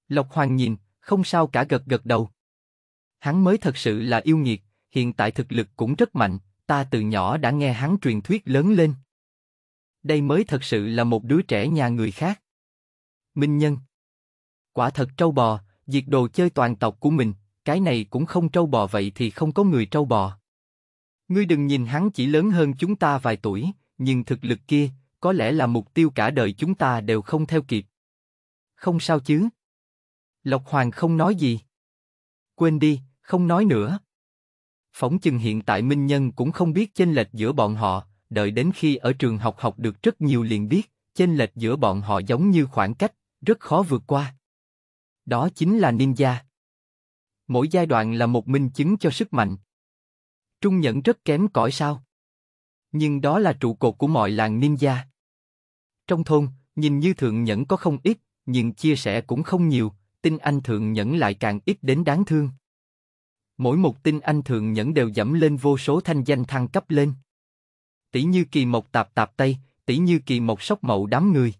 Lộc Hoàng nhìn, không sao cả gật gật đầu. Hắn mới thật sự là yêu nghiệt, hiện tại thực lực cũng rất mạnh, ta từ nhỏ đã nghe hắn truyền thuyết lớn lên. Đây mới thật sự là một đứa trẻ nhà người khác. Minh Nhân Quả thật trâu bò, diệt đồ chơi toàn tộc của mình, cái này cũng không trâu bò vậy thì không có người trâu bò. Ngươi đừng nhìn hắn chỉ lớn hơn chúng ta vài tuổi, nhưng thực lực kia, có lẽ là mục tiêu cả đời chúng ta đều không theo kịp. Không sao chứ, Lộc Hoàng không nói gì. Quên đi, không nói nữa. Phỏng chừng hiện tại Minh Nhân cũng không biết chênh lệch giữa bọn họ, đợi đến khi ở trường học học được rất nhiều liền biết, chênh lệch giữa bọn họ giống như khoảng cách, rất khó vượt qua. Đó chính là ninja. Mỗi giai đoạn là một minh chứng cho sức mạnh. Trung nhẫn rất kém cỏi sao? Nhưng đó là trụ cột của mọi làng ninja. Trong thôn, nhìn như thượng nhẫn có không ít, nhưng chia sẻ cũng không nhiều, tinh anh thượng nhẫn lại càng ít đến đáng thương. Mỗi một tinh anh thượng nhẫn đều dẫm lên vô số thanh danh thăng cấp lên. Tỷ như kỳ mộc tạp tạp tây, tỷ như kỳ mộc sóc mậu đám người.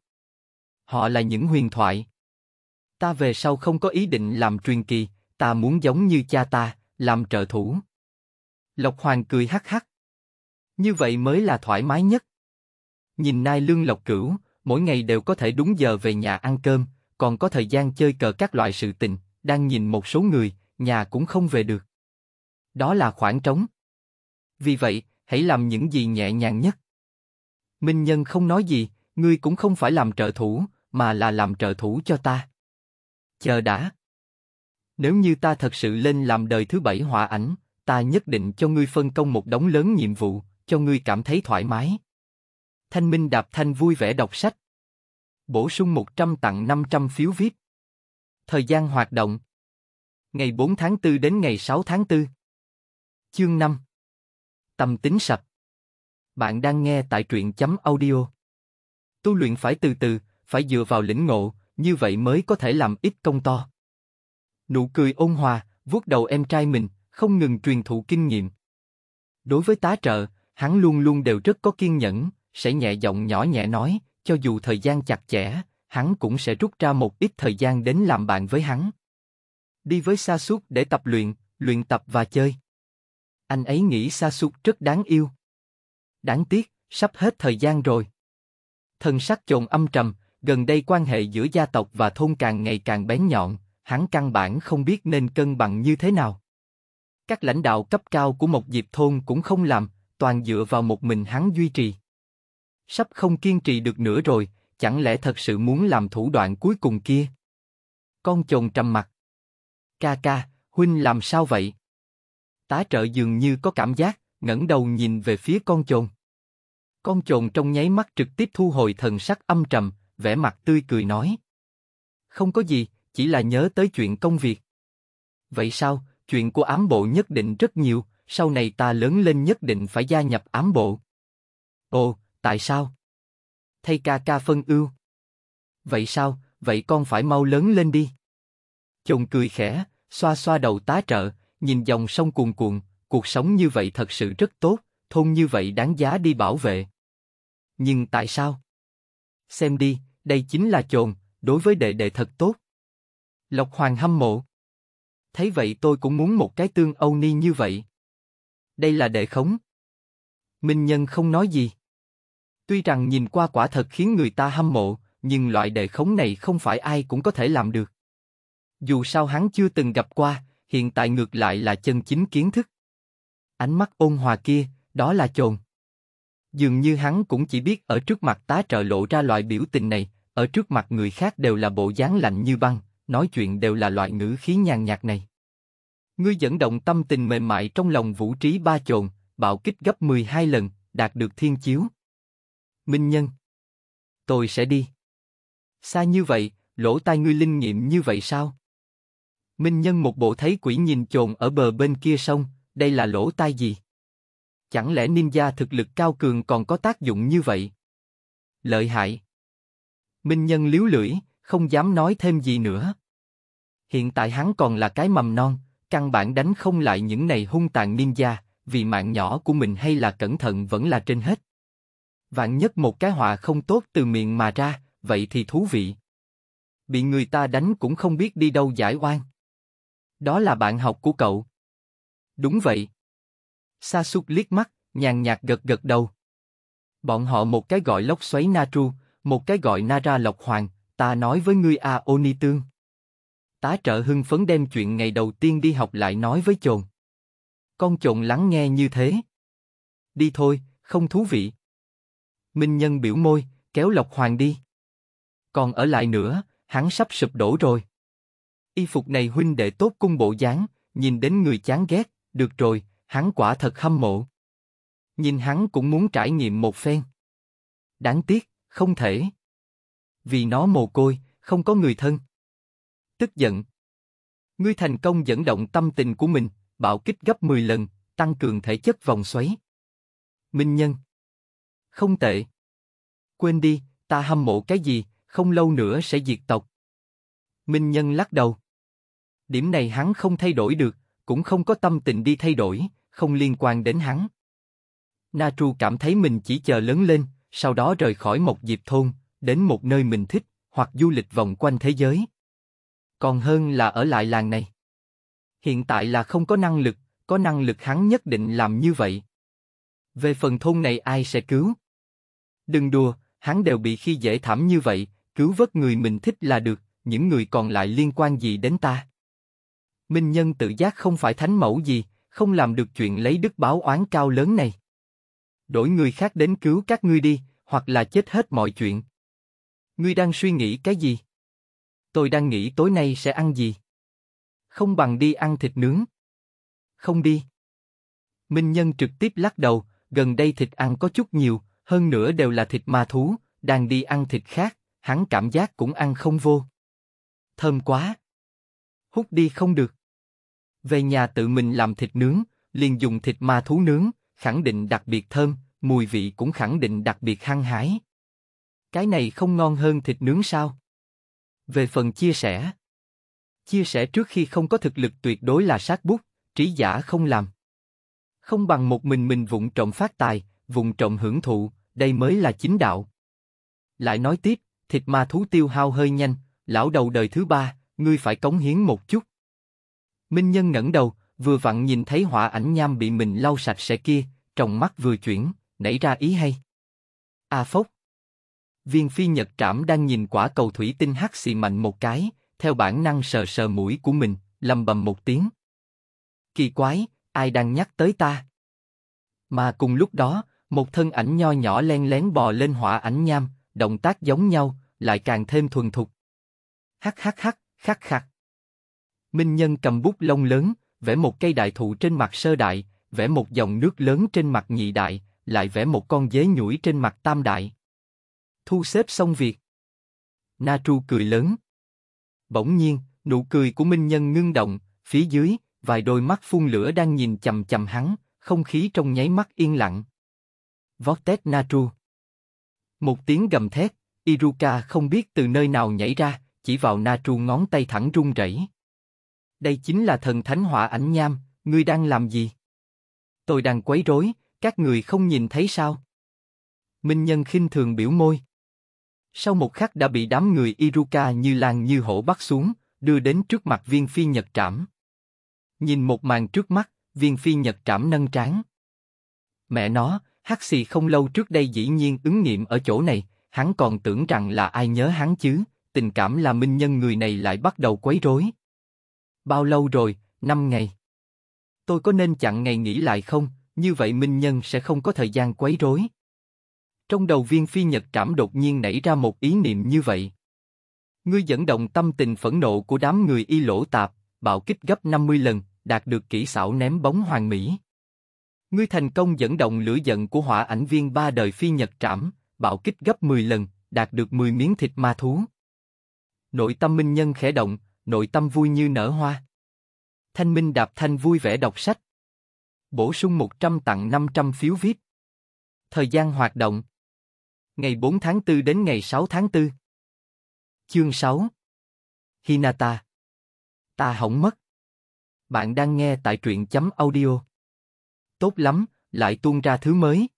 Họ là những huyền thoại. Ta về sau không có ý định làm truyền kỳ, ta muốn giống như cha ta, làm trợ thủ. Lộc Hoàng cười hắc hắc. Như vậy mới là thoải mái nhất. Nhìn Nai Lương Lộc Cửu, mỗi ngày đều có thể đúng giờ về nhà ăn cơm, còn có thời gian chơi cờ các loại sự tình, đang nhìn một số người, nhà cũng không về được. Đó là khoảng trống. Vì vậy, hãy làm những gì nhẹ nhàng nhất. Minh Nhân không nói gì, ngươi cũng không phải làm trợ thủ, mà là làm trợ thủ cho ta. Chờ đã. Nếu như ta thật sự lên làm đời thứ bảy họa ảnh, ta nhất định cho ngươi phân công một đống lớn nhiệm vụ, cho ngươi cảm thấy thoải mái. Thanh Minh đạp thanh vui vẻ đọc sách, Bổ sung 100 tặng 500 phiếu VIP. Thời gian hoạt động Ngày 4 tháng 4 đến ngày 6 tháng 4 Chương 5 tầm tính sập Bạn đang nghe tại truyện chấm audio Tu luyện phải từ từ, phải dựa vào lĩnh ngộ, như vậy mới có thể làm ít công to. Nụ cười ôn hòa, vuốt đầu em trai mình, không ngừng truyền thụ kinh nghiệm. Đối với tá trợ, hắn luôn luôn đều rất có kiên nhẫn, sẽ nhẹ giọng nhỏ nhẹ nói, cho dù thời gian chặt chẽ, hắn cũng sẽ rút ra một ít thời gian đến làm bạn với hắn. Đi với Sa Sút để tập luyện, luyện tập và chơi. Anh ấy nghĩ Sa Sút rất đáng yêu. Đáng tiếc, sắp hết thời gian rồi. Thần sắc chồn âm trầm, gần đây quan hệ giữa gia tộc và thôn càng ngày càng bén nhọn, hắn căn bản không biết nên cân bằng như thế nào. Các lãnh đạo cấp cao của một dịp thôn cũng không làm, toàn dựa vào một mình hắn duy trì sắp không kiên trì được nữa rồi, chẳng lẽ thật sự muốn làm thủ đoạn cuối cùng kia? Con chồn trầm mặt. Ca ca, huynh làm sao vậy? Tá trợ dường như có cảm giác, ngẩng đầu nhìn về phía con chồn. Con chồn trong nháy mắt trực tiếp thu hồi thần sắc âm trầm, vẻ mặt tươi cười nói. Không có gì, chỉ là nhớ tới chuyện công việc. Vậy sao, chuyện của ám bộ nhất định rất nhiều, sau này ta lớn lên nhất định phải gia nhập ám bộ. Ồ, Tại sao? Thay ca ca phân ưu. Vậy sao, vậy con phải mau lớn lên đi. Chồng cười khẽ, xoa xoa đầu tá trợ, nhìn dòng sông cuồn cuộn, cuộc sống như vậy thật sự rất tốt, thôn như vậy đáng giá đi bảo vệ. Nhưng tại sao? Xem đi, đây chính là chồn, đối với đệ đệ thật tốt. Lộc Hoàng hâm mộ. Thấy vậy tôi cũng muốn một cái tương Âu Ni như vậy. Đây là đệ khống. Minh Nhân không nói gì. Tuy rằng nhìn qua quả thật khiến người ta hâm mộ, nhưng loại đề khống này không phải ai cũng có thể làm được. Dù sao hắn chưa từng gặp qua, hiện tại ngược lại là chân chính kiến thức. Ánh mắt ôn hòa kia, đó là trồn Dường như hắn cũng chỉ biết ở trước mặt tá trợ lộ ra loại biểu tình này, ở trước mặt người khác đều là bộ dáng lạnh như băng, nói chuyện đều là loại ngữ khí nhàn nhạt này. Ngươi dẫn động tâm tình mềm mại trong lòng vũ trí ba trồn bạo kích gấp 12 lần, đạt được thiên chiếu. Minh Nhân. Tôi sẽ đi. Xa như vậy, lỗ tai ngươi linh nghiệm như vậy sao? Minh Nhân một bộ thấy quỷ nhìn trồn ở bờ bên kia sông, đây là lỗ tai gì? Chẳng lẽ ninja thực lực cao cường còn có tác dụng như vậy? Lợi hại. Minh Nhân liếu lưỡi, không dám nói thêm gì nữa. Hiện tại hắn còn là cái mầm non, căn bản đánh không lại những này hung tàn ninja, vì mạng nhỏ của mình hay là cẩn thận vẫn là trên hết vạn nhất một cái họa không tốt từ miệng mà ra, vậy thì thú vị. Bị người ta đánh cũng không biết đi đâu giải oan. Đó là bạn học của cậu. Đúng vậy. Sasuk liếc mắt, nhàn nhạt gật gật đầu. Bọn họ một cái gọi lốc xoáy Natru, một cái gọi Nara Lộc Hoàng, ta nói với ngươi A à, Oni Tương. Tá trợ hưng phấn đem chuyện ngày đầu tiên đi học lại nói với chồn. Con chồn lắng nghe như thế. Đi thôi, không thú vị. Minh Nhân biểu môi, kéo Lộc Hoàng đi. Còn ở lại nữa, hắn sắp sụp đổ rồi. Y phục này huynh đệ tốt cung bộ dáng, nhìn đến người chán ghét, được rồi, hắn quả thật hâm mộ. Nhìn hắn cũng muốn trải nghiệm một phen. Đáng tiếc, không thể. Vì nó mồ côi, không có người thân. Tức giận. Ngươi thành công dẫn động tâm tình của mình, bạo kích gấp 10 lần, tăng cường thể chất vòng xoáy. Minh Nhân không tệ. Quên đi, ta hâm mộ cái gì, không lâu nữa sẽ diệt tộc. Minh Nhân lắc đầu. Điểm này hắn không thay đổi được, cũng không có tâm tình đi thay đổi, không liên quan đến hắn. Na Tru cảm thấy mình chỉ chờ lớn lên, sau đó rời khỏi một dịp thôn, đến một nơi mình thích, hoặc du lịch vòng quanh thế giới. Còn hơn là ở lại làng này. Hiện tại là không có năng lực, có năng lực hắn nhất định làm như vậy. Về phần thôn này ai sẽ cứu? Đừng đùa, hắn đều bị khi dễ thảm như vậy, cứu vớt người mình thích là được, những người còn lại liên quan gì đến ta? Minh nhân tự giác không phải thánh mẫu gì, không làm được chuyện lấy đức báo oán cao lớn này. Đổi người khác đến cứu các ngươi đi, hoặc là chết hết mọi chuyện. Ngươi đang suy nghĩ cái gì? Tôi đang nghĩ tối nay sẽ ăn gì? Không bằng đi ăn thịt nướng. Không đi. Minh Nhân trực tiếp lắc đầu, gần đây thịt ăn có chút nhiều, hơn nữa đều là thịt ma thú, đang đi ăn thịt khác, hắn cảm giác cũng ăn không vô. Thơm quá! Hút đi không được. Về nhà tự mình làm thịt nướng, liền dùng thịt ma thú nướng, khẳng định đặc biệt thơm, mùi vị cũng khẳng định đặc biệt hăng hái. Cái này không ngon hơn thịt nướng sao? Về phần chia sẻ. Chia sẻ trước khi không có thực lực tuyệt đối là sát bút, trí giả không làm. Không bằng một mình mình vụng trộm phát tài, vụng trộm hưởng thụ, đây mới là chính đạo. Lại nói tiếp, thịt ma thú tiêu hao hơi nhanh, lão đầu đời thứ ba, ngươi phải cống hiến một chút. Minh Nhân ngẩng đầu, vừa vặn nhìn thấy họa ảnh nham bị mình lau sạch sẽ kia, trong mắt vừa chuyển, nảy ra ý hay. A à Phốc Viên phi nhật trảm đang nhìn quả cầu thủy tinh hắc xì mạnh một cái, theo bản năng sờ sờ mũi của mình, lầm bầm một tiếng. Kỳ quái, ai đang nhắc tới ta? Mà cùng lúc đó, một thân ảnh nho nhỏ len lén bò lên hỏa ảnh nham, động tác giống nhau, lại càng thêm thuần thục. Hắc hắc hắc, khắc khắc. Minh Nhân cầm bút lông lớn, vẽ một cây đại thụ trên mặt sơ đại, vẽ một dòng nước lớn trên mặt nhị đại, lại vẽ một con dế nhủi trên mặt tam đại. Thu xếp xong việc. Na Tru cười lớn. Bỗng nhiên, nụ cười của Minh Nhân ngưng động, phía dưới, vài đôi mắt phun lửa đang nhìn chầm chầm hắn, không khí trong nháy mắt yên lặng. Vortex Natru. Một tiếng gầm thét, Iruka không biết từ nơi nào nhảy ra, chỉ vào Natru ngón tay thẳng run rẩy. Đây chính là thần thánh hỏa ảnh nham, ngươi đang làm gì? Tôi đang quấy rối, các người không nhìn thấy sao? Minh Nhân khinh thường biểu môi. Sau một khắc đã bị đám người Iruka như làng như hổ bắt xuống, đưa đến trước mặt viên phi nhật trảm. Nhìn một màn trước mắt, viên phi nhật trảm nâng trán. Mẹ nó, Hắc xì không lâu trước đây dĩ nhiên ứng nghiệm ở chỗ này, hắn còn tưởng rằng là ai nhớ hắn chứ, tình cảm là minh nhân người này lại bắt đầu quấy rối. Bao lâu rồi, năm ngày. Tôi có nên chặn ngày nghỉ lại không, như vậy minh nhân sẽ không có thời gian quấy rối. Trong đầu viên phi nhật trảm đột nhiên nảy ra một ý niệm như vậy. Ngươi dẫn động tâm tình phẫn nộ của đám người y lỗ tạp, bạo kích gấp 50 lần, đạt được kỹ xảo ném bóng hoàng mỹ. Ngươi thành công dẫn động lửa giận của hỏa ảnh viên ba đời phi nhật trảm, bạo kích gấp 10 lần, đạt được 10 miếng thịt ma thú. Nội tâm minh nhân khẽ động, nội tâm vui như nở hoa. Thanh minh đạp thanh vui vẻ đọc sách. Bổ sung 100 tặng 500 phiếu viết. Thời gian hoạt động. Ngày 4 tháng 4 đến ngày 6 tháng 4. Chương 6 Hinata Ta hỏng mất. Bạn đang nghe tại truyện chấm audio tốt lắm, lại tuôn ra thứ mới.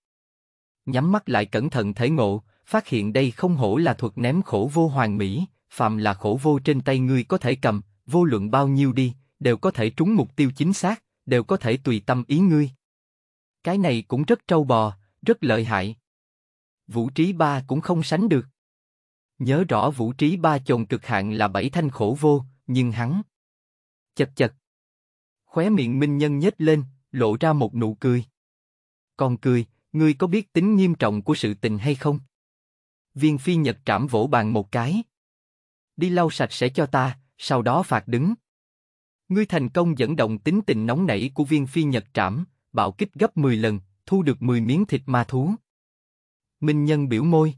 Nhắm mắt lại cẩn thận thể ngộ, phát hiện đây không hổ là thuật ném khổ vô hoàng mỹ, phàm là khổ vô trên tay ngươi có thể cầm, vô luận bao nhiêu đi, đều có thể trúng mục tiêu chính xác, đều có thể tùy tâm ý ngươi. Cái này cũng rất trâu bò, rất lợi hại. Vũ trí ba cũng không sánh được. Nhớ rõ vũ trí ba chồng cực hạn là bảy thanh khổ vô, nhưng hắn... Chật chật. Khóe miệng minh nhân nhếch lên, lộ ra một nụ cười. Còn cười, ngươi có biết tính nghiêm trọng của sự tình hay không? Viên phi nhật trảm vỗ bàn một cái. Đi lau sạch sẽ cho ta, sau đó phạt đứng. Ngươi thành công dẫn động tính tình nóng nảy của viên phi nhật trảm, bạo kích gấp 10 lần, thu được 10 miếng thịt ma thú. Minh nhân biểu môi.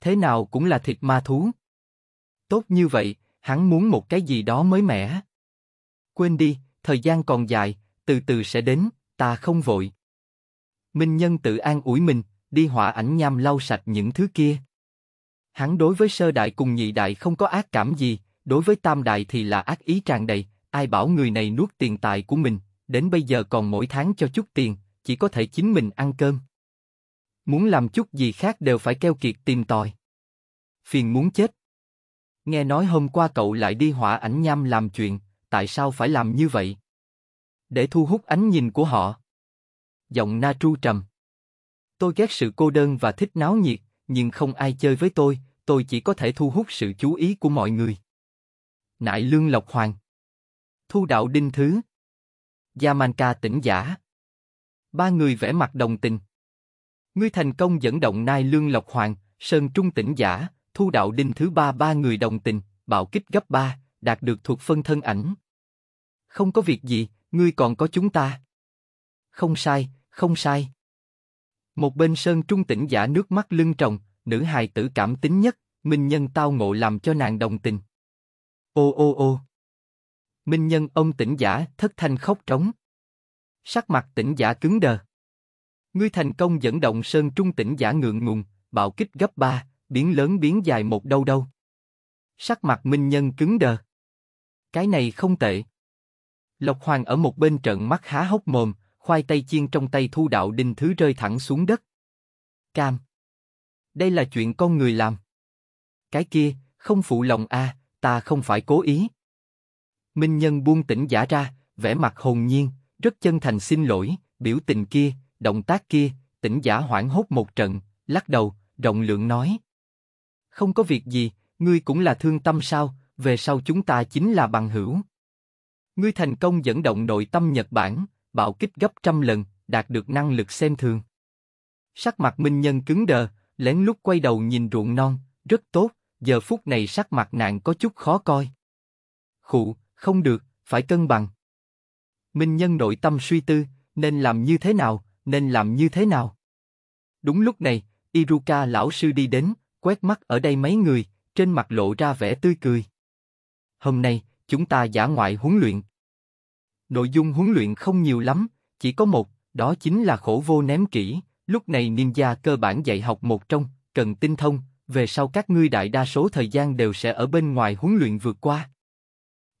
Thế nào cũng là thịt ma thú. Tốt như vậy, hắn muốn một cái gì đó mới mẻ. Quên đi, thời gian còn dài, từ từ sẽ đến, ta không vội. Minh Nhân tự an ủi mình, đi hỏa ảnh nham lau sạch những thứ kia. Hắn đối với sơ đại cùng nhị đại không có ác cảm gì, đối với tam đại thì là ác ý tràn đầy, ai bảo người này nuốt tiền tài của mình, đến bây giờ còn mỗi tháng cho chút tiền, chỉ có thể chính mình ăn cơm. Muốn làm chút gì khác đều phải keo kiệt tìm tòi. Phiền muốn chết. Nghe nói hôm qua cậu lại đi hỏa ảnh nham làm chuyện, tại sao phải làm như vậy? để thu hút ánh nhìn của họ. Giọng Na Tru trầm. Tôi ghét sự cô đơn và thích náo nhiệt, nhưng không ai chơi với tôi, tôi chỉ có thể thu hút sự chú ý của mọi người. Nại Lương Lộc Hoàng Thu Đạo Đinh Thứ Yamanka tỉnh giả Ba người vẽ mặt đồng tình. Ngươi thành công dẫn động Nai Lương Lộc Hoàng, Sơn Trung tỉnh giả, Thu Đạo Đinh Thứ ba ba người đồng tình, bạo kích gấp ba, đạt được thuộc phân thân ảnh. Không có việc gì, ngươi còn có chúng ta. Không sai, không sai. Một bên sơn trung tỉnh giả nước mắt lưng tròng, nữ hài tử cảm tính nhất, minh nhân tao ngộ làm cho nàng đồng tình. Ô ô ô. Minh nhân ông tỉnh giả thất thanh khóc trống. Sắc mặt tỉnh giả cứng đờ. Ngươi thành công dẫn động sơn trung tỉnh giả ngượng ngùng, bạo kích gấp ba, biến lớn biến dài một đâu đâu. Sắc mặt minh nhân cứng đờ. Cái này không tệ. Lộc Hoàng ở một bên trận mắt há hốc mồm, khoai tây chiên trong tay thu đạo đinh thứ rơi thẳng xuống đất. Cam. Đây là chuyện con người làm. Cái kia, không phụ lòng a, à, ta không phải cố ý. Minh Nhân buông tỉnh giả ra, vẻ mặt hồn nhiên, rất chân thành xin lỗi, biểu tình kia, động tác kia, tỉnh giả hoảng hốt một trận, lắc đầu, rộng lượng nói. Không có việc gì, ngươi cũng là thương tâm sao, về sau chúng ta chính là bằng hữu. Ngươi thành công dẫn động nội tâm Nhật Bản, bạo kích gấp trăm lần, đạt được năng lực xem thường. Sắc mặt Minh Nhân cứng đờ, lén lút quay đầu nhìn ruộng non, rất tốt, giờ phút này sắc mặt nàng có chút khó coi. Khụ, không được, phải cân bằng. Minh Nhân nội tâm suy tư, nên làm như thế nào, nên làm như thế nào. Đúng lúc này, Iruka lão sư đi đến, quét mắt ở đây mấy người, trên mặt lộ ra vẻ tươi cười. Hôm nay, chúng ta giả ngoại huấn luyện. Nội dung huấn luyện không nhiều lắm, chỉ có một, đó chính là khổ vô ném kỹ, lúc này ninja cơ bản dạy học một trong, cần tinh thông, về sau các ngươi đại đa số thời gian đều sẽ ở bên ngoài huấn luyện vượt qua.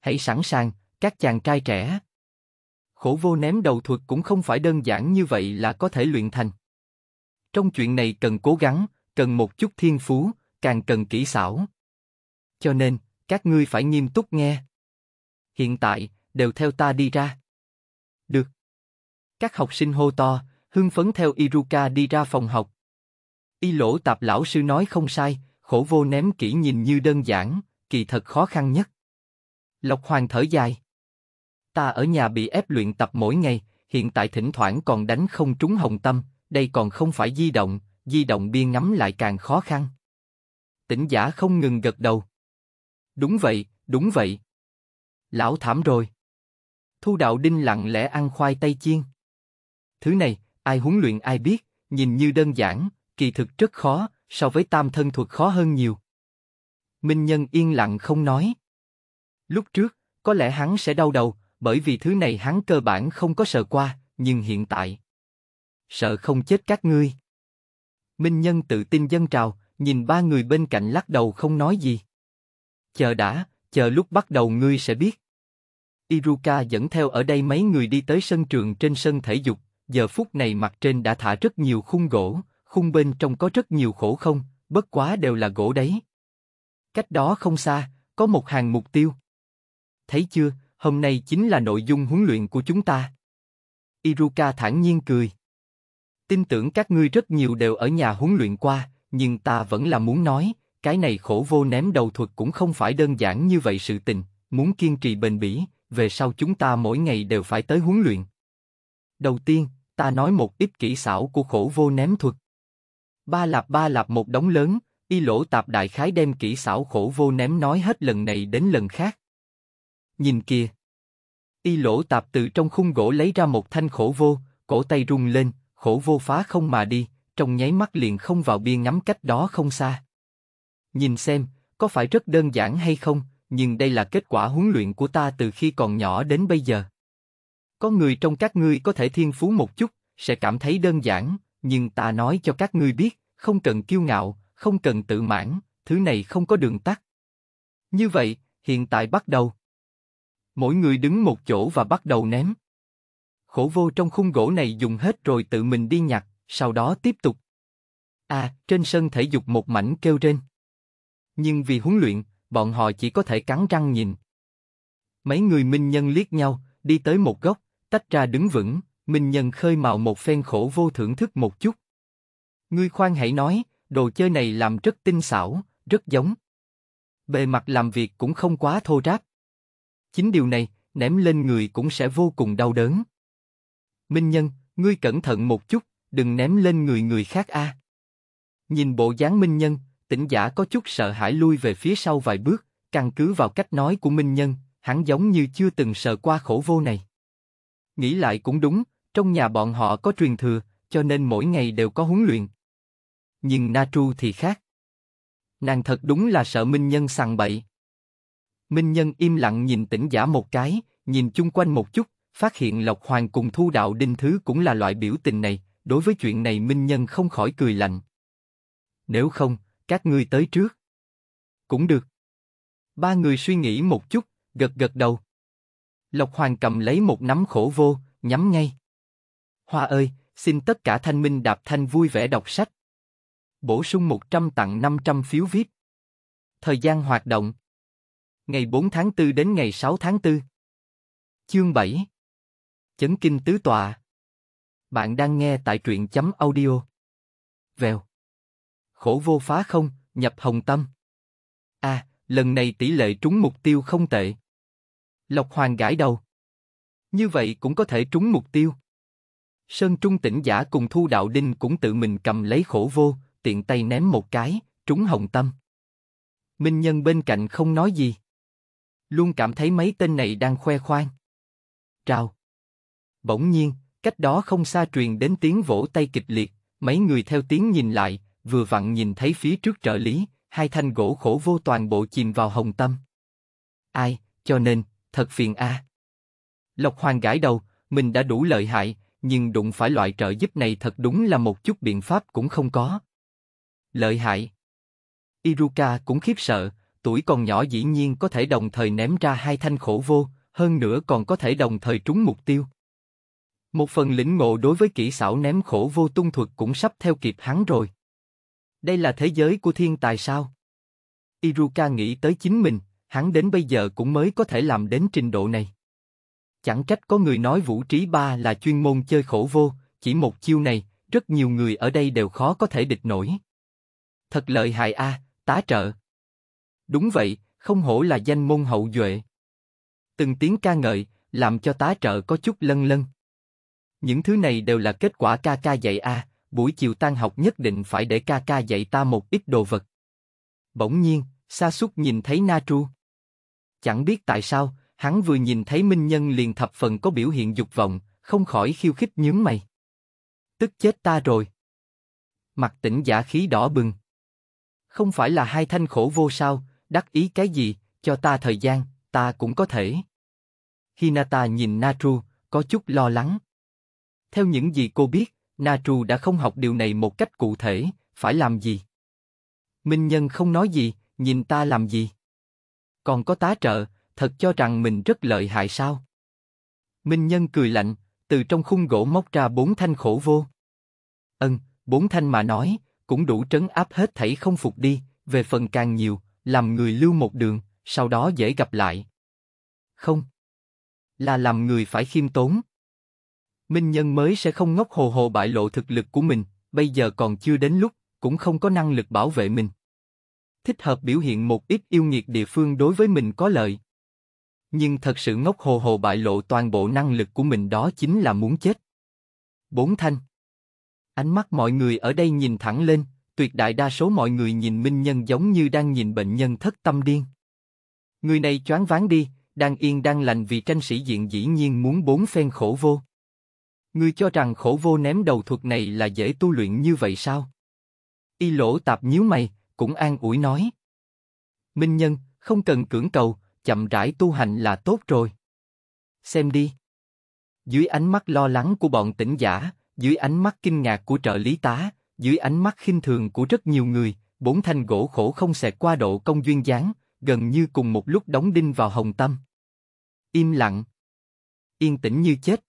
Hãy sẵn sàng, các chàng trai trẻ. Khổ vô ném đầu thuật cũng không phải đơn giản như vậy là có thể luyện thành. Trong chuyện này cần cố gắng, cần một chút thiên phú, càng cần kỹ xảo. Cho nên, các ngươi phải nghiêm túc nghe hiện tại, đều theo ta đi ra. Được. Các học sinh hô to, hưng phấn theo Iruka đi ra phòng học. Y lỗ tạp lão sư nói không sai, khổ vô ném kỹ nhìn như đơn giản, kỳ thật khó khăn nhất. Lộc Hoàng thở dài. Ta ở nhà bị ép luyện tập mỗi ngày, hiện tại thỉnh thoảng còn đánh không trúng hồng tâm, đây còn không phải di động, di động biên ngắm lại càng khó khăn. Tỉnh giả không ngừng gật đầu. Đúng vậy, đúng vậy, Lão thảm rồi. Thu đạo đinh lặng lẽ ăn khoai tây chiên. Thứ này, ai huấn luyện ai biết, nhìn như đơn giản, kỳ thực rất khó, so với tam thân thuật khó hơn nhiều. Minh Nhân yên lặng không nói. Lúc trước, có lẽ hắn sẽ đau đầu, bởi vì thứ này hắn cơ bản không có sợ qua, nhưng hiện tại... Sợ không chết các ngươi. Minh Nhân tự tin dân trào, nhìn ba người bên cạnh lắc đầu không nói gì. Chờ đã, chờ lúc bắt đầu ngươi sẽ biết. Iruka dẫn theo ở đây mấy người đi tới sân trường trên sân thể dục, giờ phút này mặt trên đã thả rất nhiều khung gỗ, khung bên trong có rất nhiều khổ không, bất quá đều là gỗ đấy. Cách đó không xa, có một hàng mục tiêu. Thấy chưa, hôm nay chính là nội dung huấn luyện của chúng ta. Iruka thản nhiên cười. Tin tưởng các ngươi rất nhiều đều ở nhà huấn luyện qua, nhưng ta vẫn là muốn nói, cái này khổ vô ném đầu thuật cũng không phải đơn giản như vậy sự tình, muốn kiên trì bền bỉ, về sau chúng ta mỗi ngày đều phải tới huấn luyện. Đầu tiên, ta nói một ít kỹ xảo của khổ vô ném thuật. Ba lạp ba lạp một đống lớn, y lỗ tạp đại khái đem kỹ xảo khổ vô ném nói hết lần này đến lần khác. Nhìn kìa! Y lỗ tạp từ trong khung gỗ lấy ra một thanh khổ vô, cổ tay rung lên, khổ vô phá không mà đi, trong nháy mắt liền không vào bia ngắm cách đó không xa. Nhìn xem, có phải rất đơn giản hay không, nhưng đây là kết quả huấn luyện của ta từ khi còn nhỏ đến bây giờ. Có người trong các ngươi có thể thiên phú một chút, sẽ cảm thấy đơn giản, nhưng ta nói cho các ngươi biết, không cần kiêu ngạo, không cần tự mãn, thứ này không có đường tắt. Như vậy, hiện tại bắt đầu. Mỗi người đứng một chỗ và bắt đầu ném. Khổ vô trong khung gỗ này dùng hết rồi tự mình đi nhặt, sau đó tiếp tục. À, trên sân thể dục một mảnh kêu trên. Nhưng vì huấn luyện, bọn họ chỉ có thể cắn răng nhìn. Mấy người minh nhân liếc nhau, đi tới một góc, tách ra đứng vững, minh nhân khơi mào một phen khổ vô thưởng thức một chút. Ngươi khoan hãy nói, đồ chơi này làm rất tinh xảo, rất giống. Bề mặt làm việc cũng không quá thô ráp. Chính điều này, ném lên người cũng sẽ vô cùng đau đớn. Minh nhân, ngươi cẩn thận một chút, đừng ném lên người người khác a. À. Nhìn bộ dáng minh nhân, tỉnh giả có chút sợ hãi lui về phía sau vài bước, căn cứ vào cách nói của Minh Nhân, hắn giống như chưa từng sợ qua khổ vô này. Nghĩ lại cũng đúng, trong nhà bọn họ có truyền thừa, cho nên mỗi ngày đều có huấn luyện. Nhưng Na Tru thì khác. Nàng thật đúng là sợ Minh Nhân sằng bậy. Minh Nhân im lặng nhìn tỉnh giả một cái, nhìn chung quanh một chút, phát hiện Lộc Hoàng cùng Thu Đạo Đinh Thứ cũng là loại biểu tình này, đối với chuyện này Minh Nhân không khỏi cười lạnh. Nếu không, các ngươi tới trước. Cũng được. Ba người suy nghĩ một chút, gật gật đầu. Lộc Hoàng cầm lấy một nắm khổ vô, nhắm ngay. Hoa ơi, xin tất cả thanh minh đạp thanh vui vẻ đọc sách. Bổ sung 100 tặng 500 phiếu viết Thời gian hoạt động. Ngày 4 tháng 4 đến ngày 6 tháng 4. Chương 7. Chấn kinh tứ tọa. Bạn đang nghe tại truyện chấm audio. Vèo khổ vô phá không, nhập hồng tâm. a à, lần này tỷ lệ trúng mục tiêu không tệ. Lộc Hoàng gãi đầu. Như vậy cũng có thể trúng mục tiêu. Sơn Trung tỉnh giả cùng Thu Đạo Đinh cũng tự mình cầm lấy khổ vô, tiện tay ném một cái, trúng hồng tâm. Minh Nhân bên cạnh không nói gì. Luôn cảm thấy mấy tên này đang khoe khoang. Trào. Bỗng nhiên, cách đó không xa truyền đến tiếng vỗ tay kịch liệt, mấy người theo tiếng nhìn lại, vừa vặn nhìn thấy phía trước trợ lý, hai thanh gỗ khổ vô toàn bộ chìm vào hồng tâm. Ai, cho nên, thật phiền a. Lộc Hoàng gãi đầu, mình đã đủ lợi hại, nhưng đụng phải loại trợ giúp này thật đúng là một chút biện pháp cũng không có. Lợi hại. Iruka cũng khiếp sợ, tuổi còn nhỏ dĩ nhiên có thể đồng thời ném ra hai thanh khổ vô, hơn nữa còn có thể đồng thời trúng mục tiêu. Một phần lĩnh ngộ đối với kỹ xảo ném khổ vô tung thuật cũng sắp theo kịp hắn rồi. Đây là thế giới của thiên tài sao? Iruka nghĩ tới chính mình, hắn đến bây giờ cũng mới có thể làm đến trình độ này. Chẳng trách có người nói vũ trí ba là chuyên môn chơi khổ vô, chỉ một chiêu này, rất nhiều người ở đây đều khó có thể địch nổi. Thật lợi hại a, à, tá trợ. Đúng vậy, không hổ là danh môn hậu duệ. Từng tiếng ca ngợi, làm cho tá trợ có chút lân lân. Những thứ này đều là kết quả ca ca dạy a, à, buổi chiều tan học nhất định phải để ca ca dạy ta một ít đồ vật. Bỗng nhiên, Sa Súc nhìn thấy Na Tru. Chẳng biết tại sao, hắn vừa nhìn thấy Minh Nhân liền thập phần có biểu hiện dục vọng, không khỏi khiêu khích nhướng mày. Tức chết ta rồi. Mặt tỉnh giả khí đỏ bừng. Không phải là hai thanh khổ vô sao, đắc ý cái gì, cho ta thời gian, ta cũng có thể. Hinata nhìn Natru, có chút lo lắng. Theo những gì cô biết, Natru đã không học điều này một cách cụ thể, phải làm gì? Minh Nhân không nói gì, nhìn ta làm gì? Còn có tá trợ, thật cho rằng mình rất lợi hại sao? Minh Nhân cười lạnh, từ trong khung gỗ móc ra bốn thanh khổ vô. Ân, bốn thanh mà nói, cũng đủ trấn áp hết thảy không phục đi, về phần càng nhiều, làm người lưu một đường, sau đó dễ gặp lại. Không. Là làm người phải khiêm tốn minh nhân mới sẽ không ngốc hồ hồ bại lộ thực lực của mình, bây giờ còn chưa đến lúc, cũng không có năng lực bảo vệ mình. Thích hợp biểu hiện một ít yêu nghiệt địa phương đối với mình có lợi. Nhưng thật sự ngốc hồ hồ bại lộ toàn bộ năng lực của mình đó chính là muốn chết. Bốn thanh Ánh mắt mọi người ở đây nhìn thẳng lên, tuyệt đại đa số mọi người nhìn minh nhân giống như đang nhìn bệnh nhân thất tâm điên. Người này choáng váng đi, đang yên đang lành vì tranh sĩ diện dĩ nhiên muốn bốn phen khổ vô. Ngươi cho rằng khổ vô ném đầu thuật này là dễ tu luyện như vậy sao? Y lỗ tạp nhíu mày, cũng an ủi nói. Minh nhân, không cần cưỡng cầu, chậm rãi tu hành là tốt rồi. Xem đi. Dưới ánh mắt lo lắng của bọn tỉnh giả, dưới ánh mắt kinh ngạc của trợ lý tá, dưới ánh mắt khinh thường của rất nhiều người, bốn thanh gỗ khổ không xẹt qua độ công duyên dáng, gần như cùng một lúc đóng đinh vào hồng tâm. Im lặng. Yên tĩnh như chết.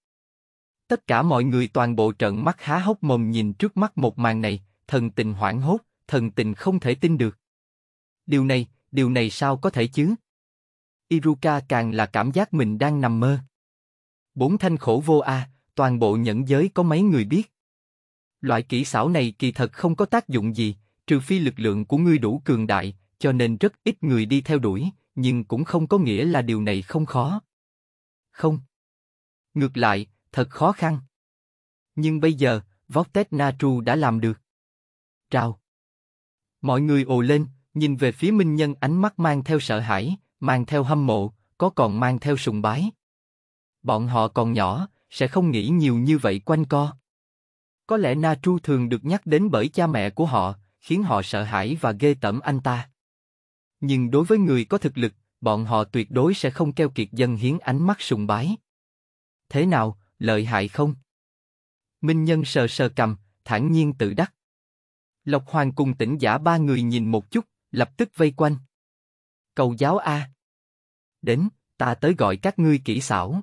Tất cả mọi người toàn bộ trợn mắt há hốc mồm nhìn trước mắt một màn này, thần tình hoảng hốt, thần tình không thể tin được. Điều này, điều này sao có thể chứ? Iruka càng là cảm giác mình đang nằm mơ. Bốn thanh khổ vô a, toàn bộ nhẫn giới có mấy người biết. Loại kỹ xảo này kỳ thật không có tác dụng gì, trừ phi lực lượng của ngươi đủ cường đại, cho nên rất ít người đi theo đuổi, nhưng cũng không có nghĩa là điều này không khó. Không. Ngược lại, thật khó khăn. Nhưng bây giờ, Vostet Natru đã làm được. Trào. Mọi người ồ lên, nhìn về phía minh nhân ánh mắt mang theo sợ hãi, mang theo hâm mộ, có còn mang theo sùng bái. Bọn họ còn nhỏ, sẽ không nghĩ nhiều như vậy quanh co. Có lẽ Na Tru thường được nhắc đến bởi cha mẹ của họ, khiến họ sợ hãi và ghê tởm anh ta. Nhưng đối với người có thực lực, bọn họ tuyệt đối sẽ không keo kiệt dân hiến ánh mắt sùng bái. Thế nào, lợi hại không? Minh Nhân sờ sờ cầm, thản nhiên tự đắc. Lộc Hoàng cùng tỉnh giả ba người nhìn một chút, lập tức vây quanh. Cầu giáo A. Đến, ta tới gọi các ngươi kỹ xảo.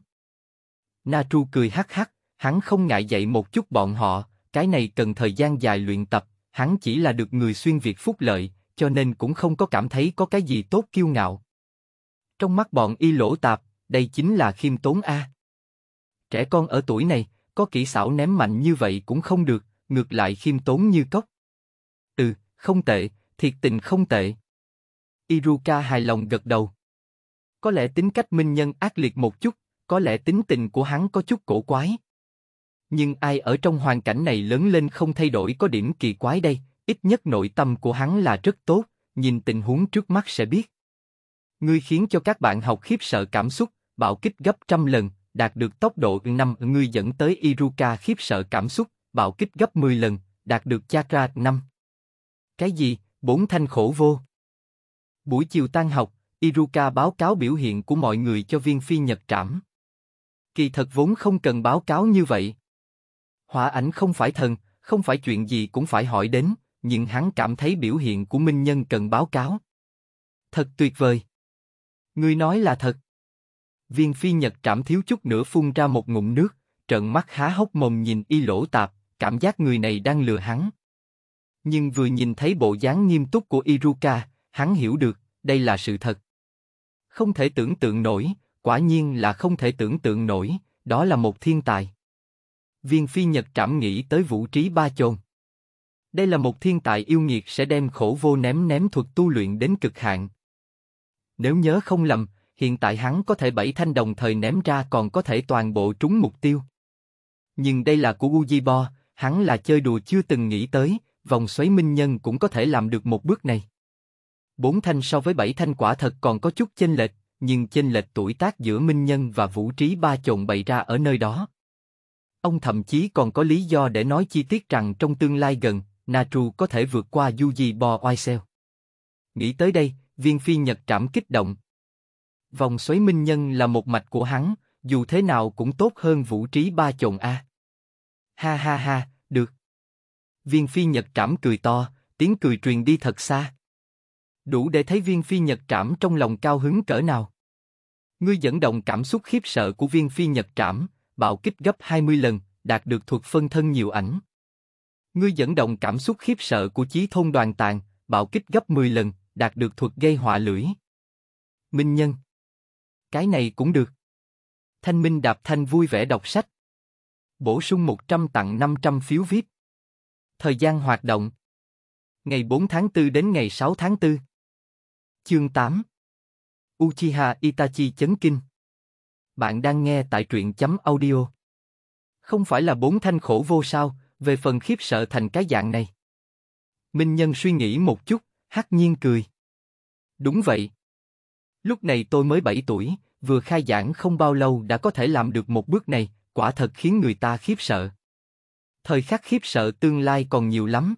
Na Tru cười hắc hắc, hắn không ngại dạy một chút bọn họ, cái này cần thời gian dài luyện tập, hắn chỉ là được người xuyên Việt phúc lợi, cho nên cũng không có cảm thấy có cái gì tốt kiêu ngạo. Trong mắt bọn y lỗ tạp, đây chính là khiêm tốn A. Trẻ con ở tuổi này, có kỹ xảo ném mạnh như vậy cũng không được, ngược lại khiêm tốn như cốc. Ừ, không tệ, thiệt tình không tệ. Iruka hài lòng gật đầu. Có lẽ tính cách minh nhân ác liệt một chút, có lẽ tính tình của hắn có chút cổ quái. Nhưng ai ở trong hoàn cảnh này lớn lên không thay đổi có điểm kỳ quái đây, ít nhất nội tâm của hắn là rất tốt, nhìn tình huống trước mắt sẽ biết. Ngươi khiến cho các bạn học khiếp sợ cảm xúc, bạo kích gấp trăm lần, đạt được tốc độ 5 ngươi dẫn tới Iruka khiếp sợ cảm xúc, bạo kích gấp 10 lần, đạt được chakra 5. Cái gì? Bốn thanh khổ vô. Buổi chiều tan học, Iruka báo cáo biểu hiện của mọi người cho viên phi nhật trảm. Kỳ thật vốn không cần báo cáo như vậy. Hỏa ảnh không phải thần, không phải chuyện gì cũng phải hỏi đến, nhưng hắn cảm thấy biểu hiện của minh nhân cần báo cáo. Thật tuyệt vời. Ngươi nói là thật. Viên phi nhật trảm thiếu chút nữa phun ra một ngụm nước, trợn mắt há hốc mồm nhìn y lỗ tạp, cảm giác người này đang lừa hắn. Nhưng vừa nhìn thấy bộ dáng nghiêm túc của Iruka, hắn hiểu được, đây là sự thật. Không thể tưởng tượng nổi, quả nhiên là không thể tưởng tượng nổi, đó là một thiên tài. Viên phi nhật trảm nghĩ tới vũ trí ba chồn, Đây là một thiên tài yêu nghiệt sẽ đem khổ vô ném ném thuật tu luyện đến cực hạn. Nếu nhớ không lầm, hiện tại hắn có thể bảy thanh đồng thời ném ra còn có thể toàn bộ trúng mục tiêu. Nhưng đây là của Uji Bo, hắn là chơi đùa chưa từng nghĩ tới, vòng xoáy minh nhân cũng có thể làm được một bước này. Bốn thanh so với bảy thanh quả thật còn có chút chênh lệch, nhưng chênh lệch tuổi tác giữa minh nhân và vũ trí ba chồng bày ra ở nơi đó. Ông thậm chí còn có lý do để nói chi tiết rằng trong tương lai gần, Natru có thể vượt qua Uji Bo Oiseo. Nghĩ tới đây, viên phi nhật trảm kích động, vòng xoáy minh nhân là một mạch của hắn, dù thế nào cũng tốt hơn vũ trí ba chồng a. Ha ha ha, được. Viên phi nhật trảm cười to, tiếng cười truyền đi thật xa. Đủ để thấy viên phi nhật trảm trong lòng cao hứng cỡ nào. Ngươi dẫn động cảm xúc khiếp sợ của viên phi nhật trảm, bạo kích gấp 20 lần, đạt được thuật phân thân nhiều ảnh. Ngươi dẫn động cảm xúc khiếp sợ của chí thôn đoàn tàng, bạo kích gấp 10 lần, đạt được thuật gây họa lưỡi. Minh Nhân cái này cũng được. Thanh Minh Đạp Thanh vui vẻ đọc sách. Bổ sung 100 tặng 500 phiếu VIP. Thời gian hoạt động. Ngày 4 tháng 4 đến ngày 6 tháng 4. Chương 8. Uchiha Itachi chấn kinh. Bạn đang nghe tại truyện chấm audio. Không phải là bốn thanh khổ vô sao, về phần khiếp sợ thành cái dạng này. Minh Nhân suy nghĩ một chút, hắc nhiên cười. Đúng vậy. Lúc này tôi mới 7 tuổi, vừa khai giảng không bao lâu đã có thể làm được một bước này, quả thật khiến người ta khiếp sợ. Thời khắc khiếp sợ tương lai còn nhiều lắm.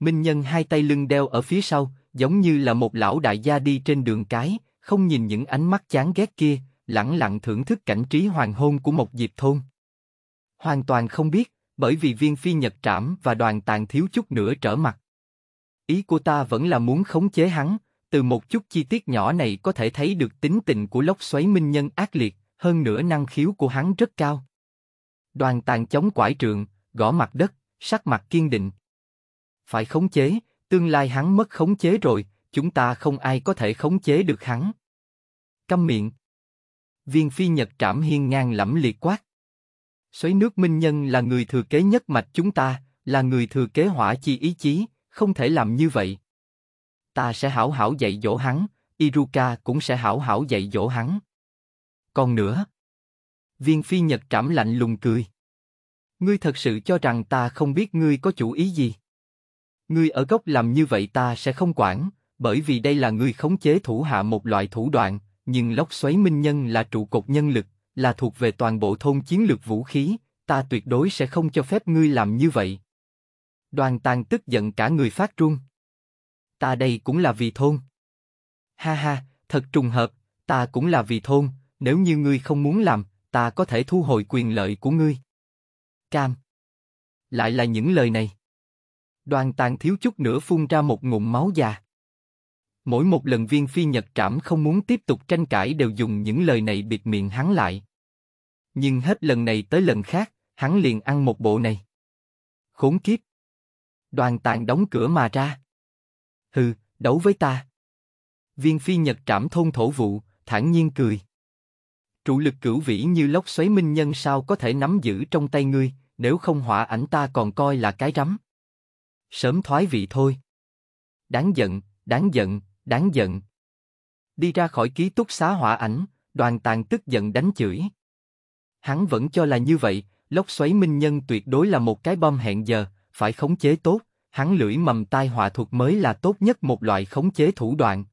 Minh Nhân hai tay lưng đeo ở phía sau, giống như là một lão đại gia đi trên đường cái, không nhìn những ánh mắt chán ghét kia, lẳng lặng thưởng thức cảnh trí hoàng hôn của một dịp thôn. Hoàn toàn không biết, bởi vì viên phi nhật trảm và đoàn tàn thiếu chút nữa trở mặt. Ý của ta vẫn là muốn khống chế hắn, từ một chút chi tiết nhỏ này có thể thấy được tính tình của lốc xoáy minh nhân ác liệt, hơn nữa năng khiếu của hắn rất cao. Đoàn tàn chống quải trượng, gõ mặt đất, sắc mặt kiên định. Phải khống chế, tương lai hắn mất khống chế rồi, chúng ta không ai có thể khống chế được hắn. Câm miệng. Viên phi nhật trảm hiên ngang lẫm liệt quát. Xoáy nước minh nhân là người thừa kế nhất mạch chúng ta, là người thừa kế hỏa chi ý chí, không thể làm như vậy ta sẽ hảo hảo dạy dỗ hắn, Iruka cũng sẽ hảo hảo dạy dỗ hắn. Còn nữa, viên phi nhật trảm lạnh lùng cười. Ngươi thật sự cho rằng ta không biết ngươi có chủ ý gì? Ngươi ở gốc làm như vậy ta sẽ không quản, bởi vì đây là ngươi khống chế thủ hạ một loại thủ đoạn, nhưng lốc xoáy minh nhân là trụ cột nhân lực, là thuộc về toàn bộ thôn chiến lược vũ khí, ta tuyệt đối sẽ không cho phép ngươi làm như vậy. Đoàn tàng tức giận cả người phát run ta đây cũng là vì thôn. Ha ha, thật trùng hợp, ta cũng là vì thôn, nếu như ngươi không muốn làm, ta có thể thu hồi quyền lợi của ngươi. Cam. Lại là những lời này. Đoàn tàn thiếu chút nữa phun ra một ngụm máu già. Mỗi một lần viên phi nhật trảm không muốn tiếp tục tranh cãi đều dùng những lời này bịt miệng hắn lại. Nhưng hết lần này tới lần khác, hắn liền ăn một bộ này. Khốn kiếp. Đoàn tàn đóng cửa mà ra hừ, đấu với ta. Viên phi nhật trảm thôn thổ vụ, thản nhiên cười. Trụ lực cửu vĩ như lốc xoáy minh nhân sao có thể nắm giữ trong tay ngươi, nếu không hỏa ảnh ta còn coi là cái rắm. Sớm thoái vị thôi. Đáng giận, đáng giận, đáng giận. Đi ra khỏi ký túc xá hỏa ảnh, đoàn tàn tức giận đánh chửi. Hắn vẫn cho là như vậy, lốc xoáy minh nhân tuyệt đối là một cái bom hẹn giờ, phải khống chế tốt hắn lưỡi mầm tai họa thuật mới là tốt nhất một loại khống chế thủ đoạn.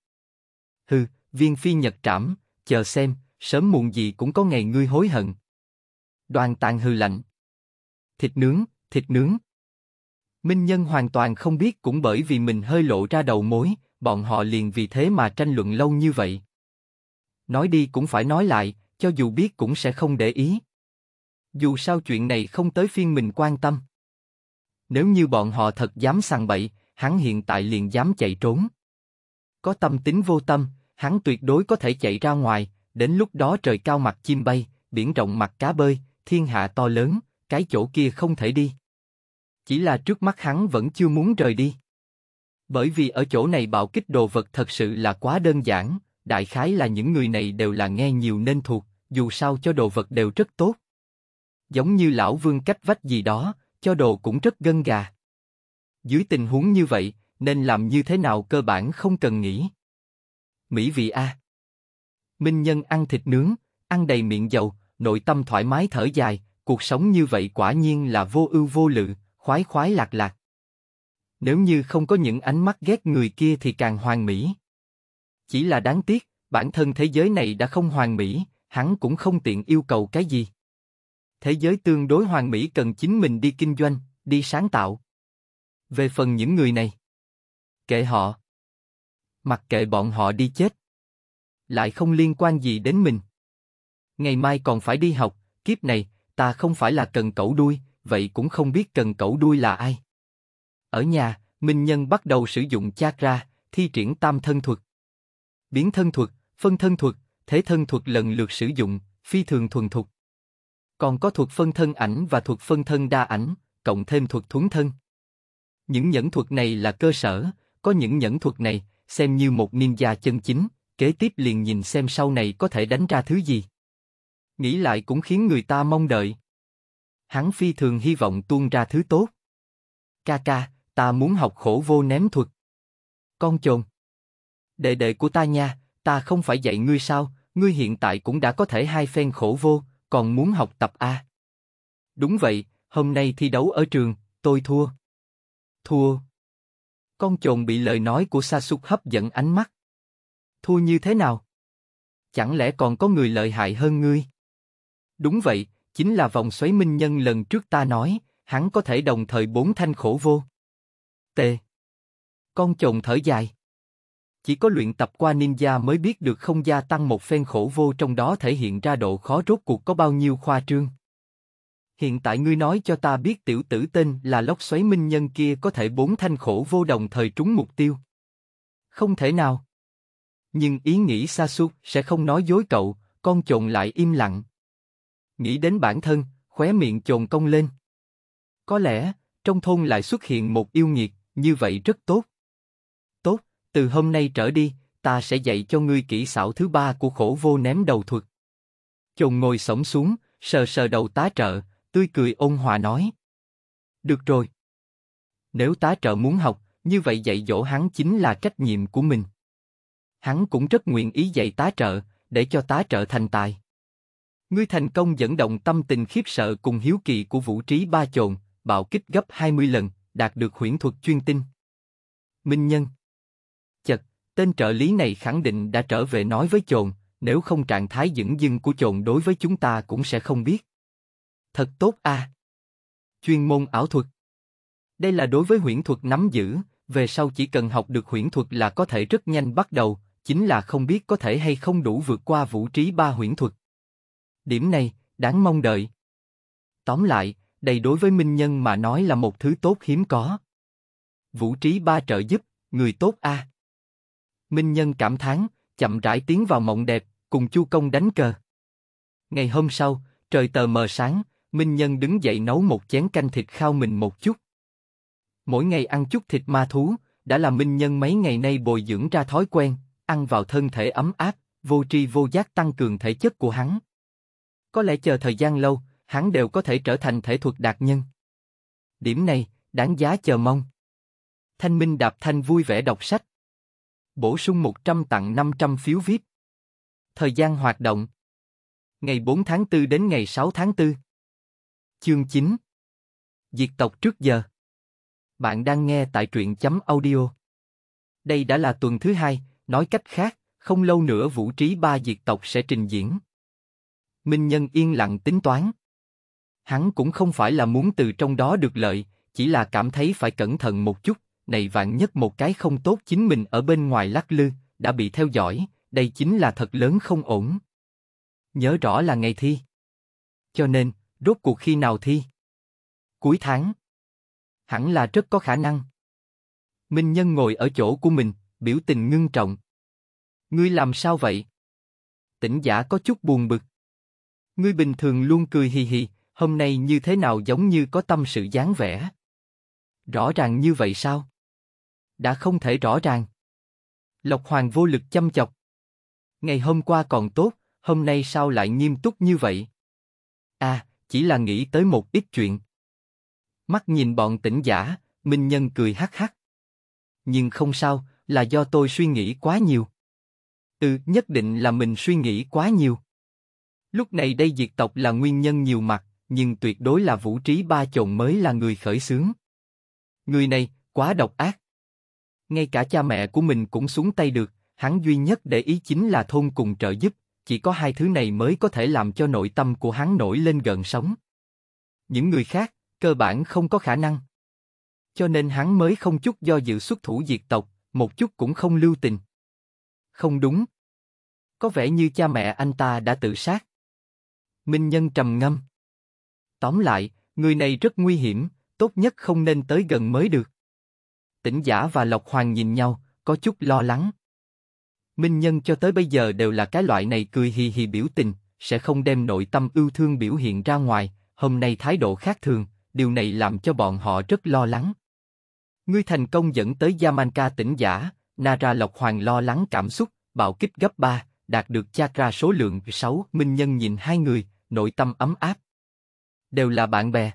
Hừ, viên phi nhật trảm, chờ xem, sớm muộn gì cũng có ngày ngươi hối hận. Đoàn tàn hừ lạnh. Thịt nướng, thịt nướng. Minh nhân hoàn toàn không biết cũng bởi vì mình hơi lộ ra đầu mối, bọn họ liền vì thế mà tranh luận lâu như vậy. Nói đi cũng phải nói lại, cho dù biết cũng sẽ không để ý. Dù sao chuyện này không tới phiên mình quan tâm. Nếu như bọn họ thật dám sàng bậy, hắn hiện tại liền dám chạy trốn. Có tâm tính vô tâm, hắn tuyệt đối có thể chạy ra ngoài, đến lúc đó trời cao mặt chim bay, biển rộng mặt cá bơi, thiên hạ to lớn, cái chỗ kia không thể đi. Chỉ là trước mắt hắn vẫn chưa muốn rời đi. Bởi vì ở chỗ này bạo kích đồ vật thật sự là quá đơn giản, đại khái là những người này đều là nghe nhiều nên thuộc, dù sao cho đồ vật đều rất tốt. Giống như lão vương cách vách gì đó, cho đồ cũng rất gân gà. Dưới tình huống như vậy, nên làm như thế nào cơ bản không cần nghĩ. Mỹ vị A Minh Nhân ăn thịt nướng, ăn đầy miệng dầu, nội tâm thoải mái thở dài, cuộc sống như vậy quả nhiên là vô ưu vô lự, khoái khoái lạc lạc. Nếu như không có những ánh mắt ghét người kia thì càng hoàn mỹ. Chỉ là đáng tiếc, bản thân thế giới này đã không hoàn mỹ, hắn cũng không tiện yêu cầu cái gì. Thế giới tương đối hoàn mỹ cần chính mình đi kinh doanh, đi sáng tạo. Về phần những người này, kệ họ, mặc kệ bọn họ đi chết, lại không liên quan gì đến mình. Ngày mai còn phải đi học, kiếp này ta không phải là cần cẩu đuôi, vậy cũng không biết cần cẩu đuôi là ai. Ở nhà, Minh Nhân bắt đầu sử dụng chakra, thi triển tam thân thuật. Biến thân thuật, phân thân thuật, thế thân thuật lần lượt sử dụng, phi thường thuần thuật còn có thuật phân thân ảnh và thuật phân thân đa ảnh, cộng thêm thuật thuấn thân. Những nhẫn thuật này là cơ sở, có những nhẫn thuật này, xem như một ninja chân chính, kế tiếp liền nhìn xem sau này có thể đánh ra thứ gì. Nghĩ lại cũng khiến người ta mong đợi. Hắn phi thường hy vọng tuôn ra thứ tốt. Ca ca, ta muốn học khổ vô ném thuật. Con chồn. Đệ đệ của ta nha, ta không phải dạy ngươi sao, ngươi hiện tại cũng đã có thể hai phen khổ vô, còn muốn học tập à? Đúng vậy, hôm nay thi đấu ở trường, tôi thua. Thua. Con chồn bị lời nói của Sasuke hấp dẫn ánh mắt. Thua như thế nào? Chẳng lẽ còn có người lợi hại hơn ngươi? Đúng vậy, chính là vòng xoáy minh nhân lần trước ta nói, hắn có thể đồng thời bốn thanh khổ vô. T. Con chồn thở dài chỉ có luyện tập qua ninja mới biết được không gia tăng một phen khổ vô trong đó thể hiện ra độ khó rốt cuộc có bao nhiêu khoa trương. Hiện tại ngươi nói cho ta biết tiểu tử tên là lốc xoáy minh nhân kia có thể bốn thanh khổ vô đồng thời trúng mục tiêu. Không thể nào. Nhưng ý nghĩ xa suốt sẽ không nói dối cậu, con chồn lại im lặng. Nghĩ đến bản thân, khóe miệng chồn cong lên. Có lẽ, trong thôn lại xuất hiện một yêu nghiệt, như vậy rất tốt. Từ hôm nay trở đi, ta sẽ dạy cho ngươi kỹ xảo thứ ba của khổ vô ném đầu thuật. Chồng ngồi sổng xuống, sờ sờ đầu tá trợ, tươi cười ôn hòa nói. Được rồi. Nếu tá trợ muốn học, như vậy dạy dỗ hắn chính là trách nhiệm của mình. Hắn cũng rất nguyện ý dạy tá trợ, để cho tá trợ thành tài. Ngươi thành công dẫn động tâm tình khiếp sợ cùng hiếu kỳ của vũ trí ba chồn, bạo kích gấp 20 lần, đạt được huyễn thuật chuyên tinh. Minh nhân Tên trợ lý này khẳng định đã trở về nói với chồn, nếu không trạng thái dững dưng của chồn đối với chúng ta cũng sẽ không biết. Thật tốt a. À. Chuyên môn ảo thuật. Đây là đối với huyễn thuật nắm giữ, về sau chỉ cần học được huyễn thuật là có thể rất nhanh bắt đầu, chính là không biết có thể hay không đủ vượt qua vũ trí ba huyễn thuật. Điểm này, đáng mong đợi. Tóm lại, đây đối với minh nhân mà nói là một thứ tốt hiếm có. Vũ trí ba trợ giúp, người tốt a. À. Minh Nhân cảm thán, chậm rãi tiến vào mộng đẹp, cùng Chu Công đánh cờ. Ngày hôm sau, trời tờ mờ sáng, Minh Nhân đứng dậy nấu một chén canh thịt khao mình một chút. Mỗi ngày ăn chút thịt ma thú, đã là Minh Nhân mấy ngày nay bồi dưỡng ra thói quen, ăn vào thân thể ấm áp, vô tri vô giác tăng cường thể chất của hắn. Có lẽ chờ thời gian lâu, hắn đều có thể trở thành thể thuật đạt nhân. Điểm này, đáng giá chờ mong. Thanh Minh đạp thanh vui vẻ đọc sách bổ sung 100 tặng 500 phiếu VIP. Thời gian hoạt động Ngày 4 tháng 4 đến ngày 6 tháng 4 Chương 9 Diệt tộc trước giờ Bạn đang nghe tại truyện chấm audio Đây đã là tuần thứ hai, nói cách khác, không lâu nữa vũ trí ba diệt tộc sẽ trình diễn. Minh Nhân yên lặng tính toán. Hắn cũng không phải là muốn từ trong đó được lợi, chỉ là cảm thấy phải cẩn thận một chút này vạn nhất một cái không tốt chính mình ở bên ngoài lắc lư, đã bị theo dõi, đây chính là thật lớn không ổn. Nhớ rõ là ngày thi. Cho nên, rốt cuộc khi nào thi? Cuối tháng. Hẳn là rất có khả năng. Minh Nhân ngồi ở chỗ của mình, biểu tình ngưng trọng. Ngươi làm sao vậy? Tỉnh giả có chút buồn bực. Ngươi bình thường luôn cười hì hì, hôm nay như thế nào giống như có tâm sự dáng vẻ. Rõ ràng như vậy sao? đã không thể rõ ràng. Lộc Hoàng vô lực chăm chọc. Ngày hôm qua còn tốt, hôm nay sao lại nghiêm túc như vậy? À, chỉ là nghĩ tới một ít chuyện. Mắt nhìn bọn tỉnh giả, Minh Nhân cười hắc hắc. Nhưng không sao, là do tôi suy nghĩ quá nhiều. Ừ, nhất định là mình suy nghĩ quá nhiều. Lúc này đây diệt tộc là nguyên nhân nhiều mặt, nhưng tuyệt đối là vũ trí ba chồng mới là người khởi xướng. Người này, quá độc ác ngay cả cha mẹ của mình cũng xuống tay được, hắn duy nhất để ý chính là thôn cùng trợ giúp, chỉ có hai thứ này mới có thể làm cho nội tâm của hắn nổi lên gần sống. Những người khác, cơ bản không có khả năng. Cho nên hắn mới không chút do dự xuất thủ diệt tộc, một chút cũng không lưu tình. Không đúng. Có vẻ như cha mẹ anh ta đã tự sát. Minh Nhân trầm ngâm. Tóm lại, người này rất nguy hiểm, tốt nhất không nên tới gần mới được. Tỉnh giả và Lộc Hoàng nhìn nhau, có chút lo lắng. Minh nhân cho tới bây giờ đều là cái loại này cười hì hì biểu tình, sẽ không đem nội tâm ưu thương biểu hiện ra ngoài, hôm nay thái độ khác thường, điều này làm cho bọn họ rất lo lắng. Ngươi thành công dẫn tới Yamanka tỉnh giả, Nara Lộc Hoàng lo lắng cảm xúc, bạo kích gấp 3, đạt được chakra số lượng 6, Minh Nhân nhìn hai người, nội tâm ấm áp. Đều là bạn bè.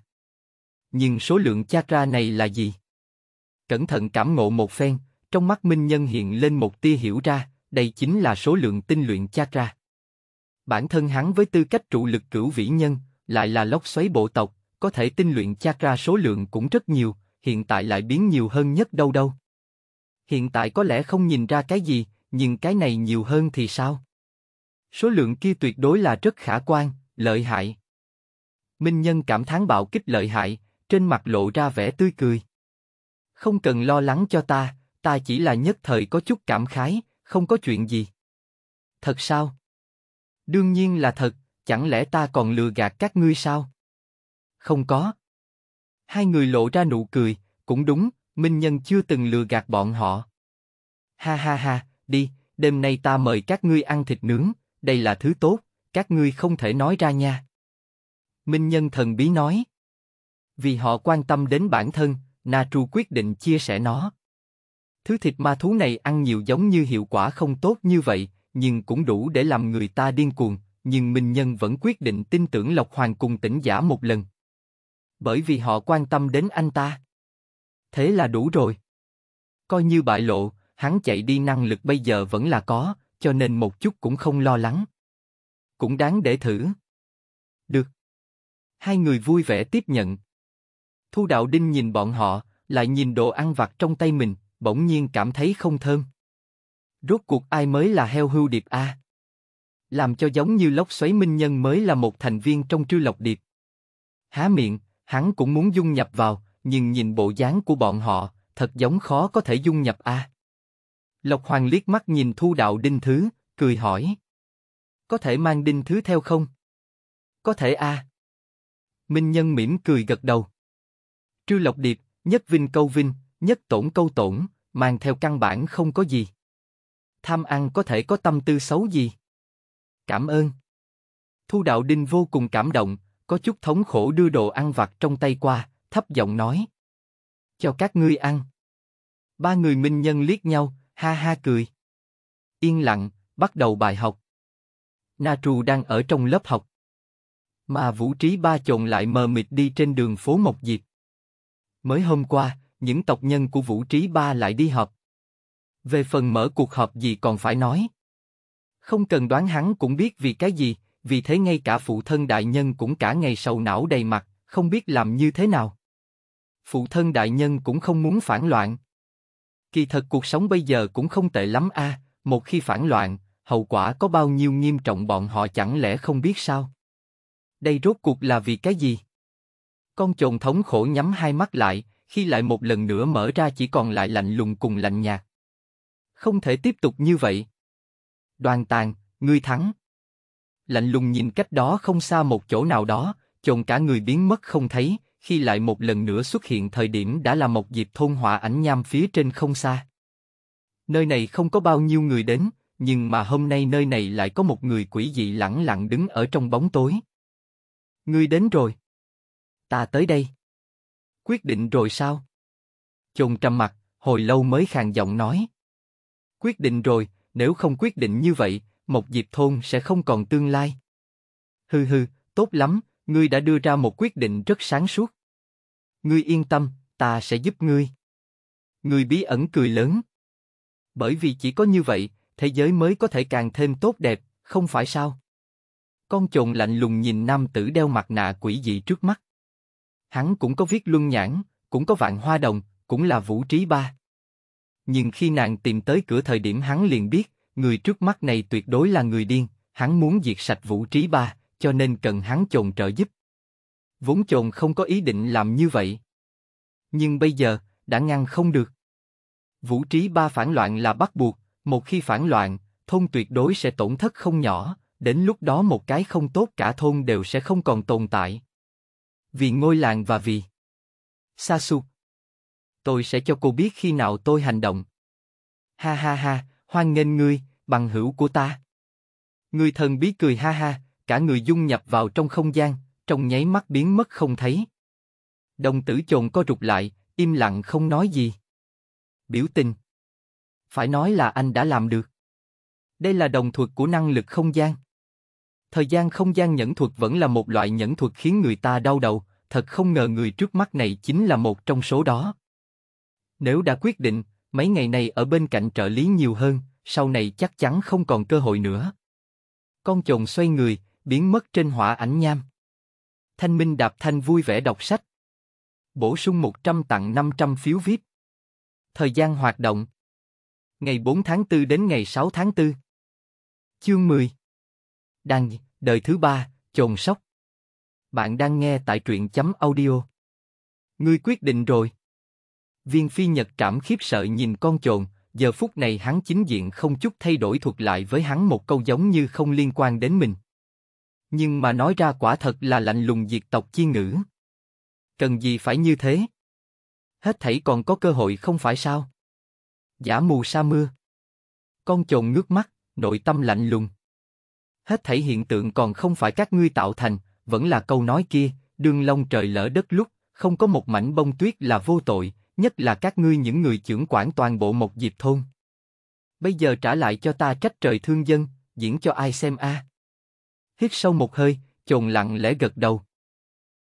Nhưng số lượng chakra này là gì? cẩn thận cảm ngộ một phen, trong mắt Minh Nhân hiện lên một tia hiểu ra, đây chính là số lượng tinh luyện chakra Bản thân hắn với tư cách trụ lực cửu vĩ nhân, lại là lốc xoáy bộ tộc, có thể tinh luyện chakra số lượng cũng rất nhiều, hiện tại lại biến nhiều hơn nhất đâu đâu. Hiện tại có lẽ không nhìn ra cái gì, nhưng cái này nhiều hơn thì sao? Số lượng kia tuyệt đối là rất khả quan, lợi hại. Minh Nhân cảm thán bạo kích lợi hại, trên mặt lộ ra vẻ tươi cười. Không cần lo lắng cho ta, ta chỉ là nhất thời có chút cảm khái, không có chuyện gì. Thật sao? Đương nhiên là thật, chẳng lẽ ta còn lừa gạt các ngươi sao? Không có. Hai người lộ ra nụ cười, cũng đúng, Minh Nhân chưa từng lừa gạt bọn họ. Ha ha ha, đi, đêm nay ta mời các ngươi ăn thịt nướng, đây là thứ tốt, các ngươi không thể nói ra nha. Minh Nhân thần bí nói. Vì họ quan tâm đến bản thân, Natru quyết định chia sẻ nó. Thứ thịt ma thú này ăn nhiều giống như hiệu quả không tốt như vậy, nhưng cũng đủ để làm người ta điên cuồng, nhưng Minh Nhân vẫn quyết định tin tưởng Lộc Hoàng cùng tỉnh giả một lần. Bởi vì họ quan tâm đến anh ta. Thế là đủ rồi. Coi như bại lộ, hắn chạy đi năng lực bây giờ vẫn là có, cho nên một chút cũng không lo lắng. Cũng đáng để thử. Được. Hai người vui vẻ tiếp nhận. Thu đạo đinh nhìn bọn họ, lại nhìn đồ ăn vặt trong tay mình, bỗng nhiên cảm thấy không thơm. Rốt cuộc ai mới là heo hưu điệp a? Làm cho giống như lốc xoáy minh nhân mới là một thành viên trong trư lộc điệp. Há miệng, hắn cũng muốn dung nhập vào, nhưng nhìn bộ dáng của bọn họ, thật giống khó có thể dung nhập a. Lộc Hoàng liếc mắt nhìn Thu Đạo Đinh Thứ, cười hỏi. Có thể mang Đinh Thứ theo không? Có thể a. Minh Nhân mỉm cười gật đầu. Trư Lộc Điệp, nhất vinh câu vinh, nhất tổn câu tổn, mang theo căn bản không có gì. Tham ăn có thể có tâm tư xấu gì? Cảm ơn. Thu Đạo Đinh vô cùng cảm động, có chút thống khổ đưa đồ ăn vặt trong tay qua, thấp giọng nói. Cho các ngươi ăn. Ba người minh nhân liếc nhau, ha ha cười. Yên lặng, bắt đầu bài học. Na Trù đang ở trong lớp học. Mà vũ trí ba chồn lại mờ mịt đi trên đường phố Mộc Diệp. Mới hôm qua, những tộc nhân của Vũ Trí Ba lại đi họp. Về phần mở cuộc họp gì còn phải nói. Không cần đoán hắn cũng biết vì cái gì, vì thế ngay cả phụ thân đại nhân cũng cả ngày sầu não đầy mặt, không biết làm như thế nào. Phụ thân đại nhân cũng không muốn phản loạn. Kỳ thật cuộc sống bây giờ cũng không tệ lắm a, à, một khi phản loạn, hậu quả có bao nhiêu nghiêm trọng bọn họ chẳng lẽ không biết sao? Đây rốt cuộc là vì cái gì? Con chồn thống khổ nhắm hai mắt lại, khi lại một lần nữa mở ra chỉ còn lại lạnh lùng cùng lạnh nhạt. Không thể tiếp tục như vậy. Đoàn tàn, ngươi thắng. Lạnh lùng nhìn cách đó không xa một chỗ nào đó, chồn cả người biến mất không thấy, khi lại một lần nữa xuất hiện thời điểm đã là một dịp thôn họa ảnh nham phía trên không xa. Nơi này không có bao nhiêu người đến, nhưng mà hôm nay nơi này lại có một người quỷ dị lẳng lặng đứng ở trong bóng tối. Ngươi đến rồi ta tới đây. Quyết định rồi sao? Chôn trầm mặt, hồi lâu mới khàn giọng nói. Quyết định rồi, nếu không quyết định như vậy, một diệp thôn sẽ không còn tương lai. Hừ hừ, tốt lắm, ngươi đã đưa ra một quyết định rất sáng suốt. Ngươi yên tâm, ta sẽ giúp ngươi. Ngươi bí ẩn cười lớn. Bởi vì chỉ có như vậy, thế giới mới có thể càng thêm tốt đẹp, không phải sao? Con chồn lạnh lùng nhìn nam tử đeo mặt nạ quỷ dị trước mắt hắn cũng có viết luân nhãn, cũng có vạn hoa đồng, cũng là vũ trí ba. Nhưng khi nàng tìm tới cửa thời điểm hắn liền biết, người trước mắt này tuyệt đối là người điên, hắn muốn diệt sạch vũ trí ba, cho nên cần hắn chồn trợ giúp. Vốn chồn không có ý định làm như vậy. Nhưng bây giờ, đã ngăn không được. Vũ trí ba phản loạn là bắt buộc, một khi phản loạn, thôn tuyệt đối sẽ tổn thất không nhỏ, đến lúc đó một cái không tốt cả thôn đều sẽ không còn tồn tại. Vì ngôi làng và vì... Sasu. Tôi sẽ cho cô biết khi nào tôi hành động. Ha ha ha, hoan nghênh ngươi, bằng hữu của ta. Người thần bí cười ha ha, cả người dung nhập vào trong không gian, trong nháy mắt biến mất không thấy. Đồng tử chồn co rụt lại, im lặng không nói gì. Biểu tình. Phải nói là anh đã làm được. Đây là đồng thuật của năng lực không gian thời gian không gian nhẫn thuật vẫn là một loại nhẫn thuật khiến người ta đau đầu, thật không ngờ người trước mắt này chính là một trong số đó. Nếu đã quyết định, mấy ngày này ở bên cạnh trợ lý nhiều hơn, sau này chắc chắn không còn cơ hội nữa. Con chồng xoay người, biến mất trên hỏa ảnh nham. Thanh Minh đạp thanh vui vẻ đọc sách. Bổ sung 100 tặng 500 phiếu VIP. Thời gian hoạt động. Ngày 4 tháng 4 đến ngày 6 tháng 4. Chương 10 Đăng, đời thứ ba, chồn sóc. Bạn đang nghe tại truyện chấm audio. Ngươi quyết định rồi. Viên phi nhật cảm khiếp sợ nhìn con chồn, giờ phút này hắn chính diện không chút thay đổi thuật lại với hắn một câu giống như không liên quan đến mình. Nhưng mà nói ra quả thật là lạnh lùng diệt tộc chi ngữ. Cần gì phải như thế? Hết thảy còn có cơ hội không phải sao? Giả mù sa mưa. Con chồn ngước mắt, nội tâm lạnh lùng hết thảy hiện tượng còn không phải các ngươi tạo thành, vẫn là câu nói kia, đường long trời lỡ đất lúc, không có một mảnh bông tuyết là vô tội, nhất là các ngươi những người trưởng quản toàn bộ một dịp thôn. Bây giờ trả lại cho ta trách trời thương dân, diễn cho ai xem a? Hít sâu một hơi, trồn lặng lẽ gật đầu.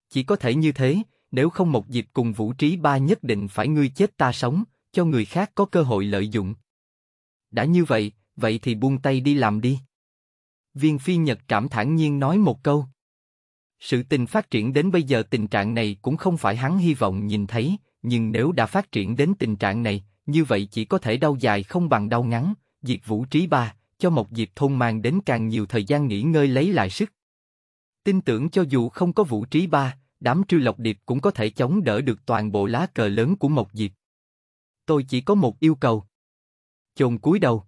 Chỉ có thể như thế, nếu không một dịp cùng vũ trí ba nhất định phải ngươi chết ta sống, cho người khác có cơ hội lợi dụng. Đã như vậy, vậy thì buông tay đi làm đi. Viên phi Nhật cảm thản nhiên nói một câu. Sự tình phát triển đến bây giờ tình trạng này cũng không phải hắn hy vọng nhìn thấy, nhưng nếu đã phát triển đến tình trạng này, như vậy chỉ có thể đau dài không bằng đau ngắn, diệt vũ trí ba, cho một dịp thôn mang đến càng nhiều thời gian nghỉ ngơi lấy lại sức. Tin tưởng cho dù không có vũ trí ba, đám trư lộc điệp cũng có thể chống đỡ được toàn bộ lá cờ lớn của một dịp. Tôi chỉ có một yêu cầu. Chồn cúi đầu.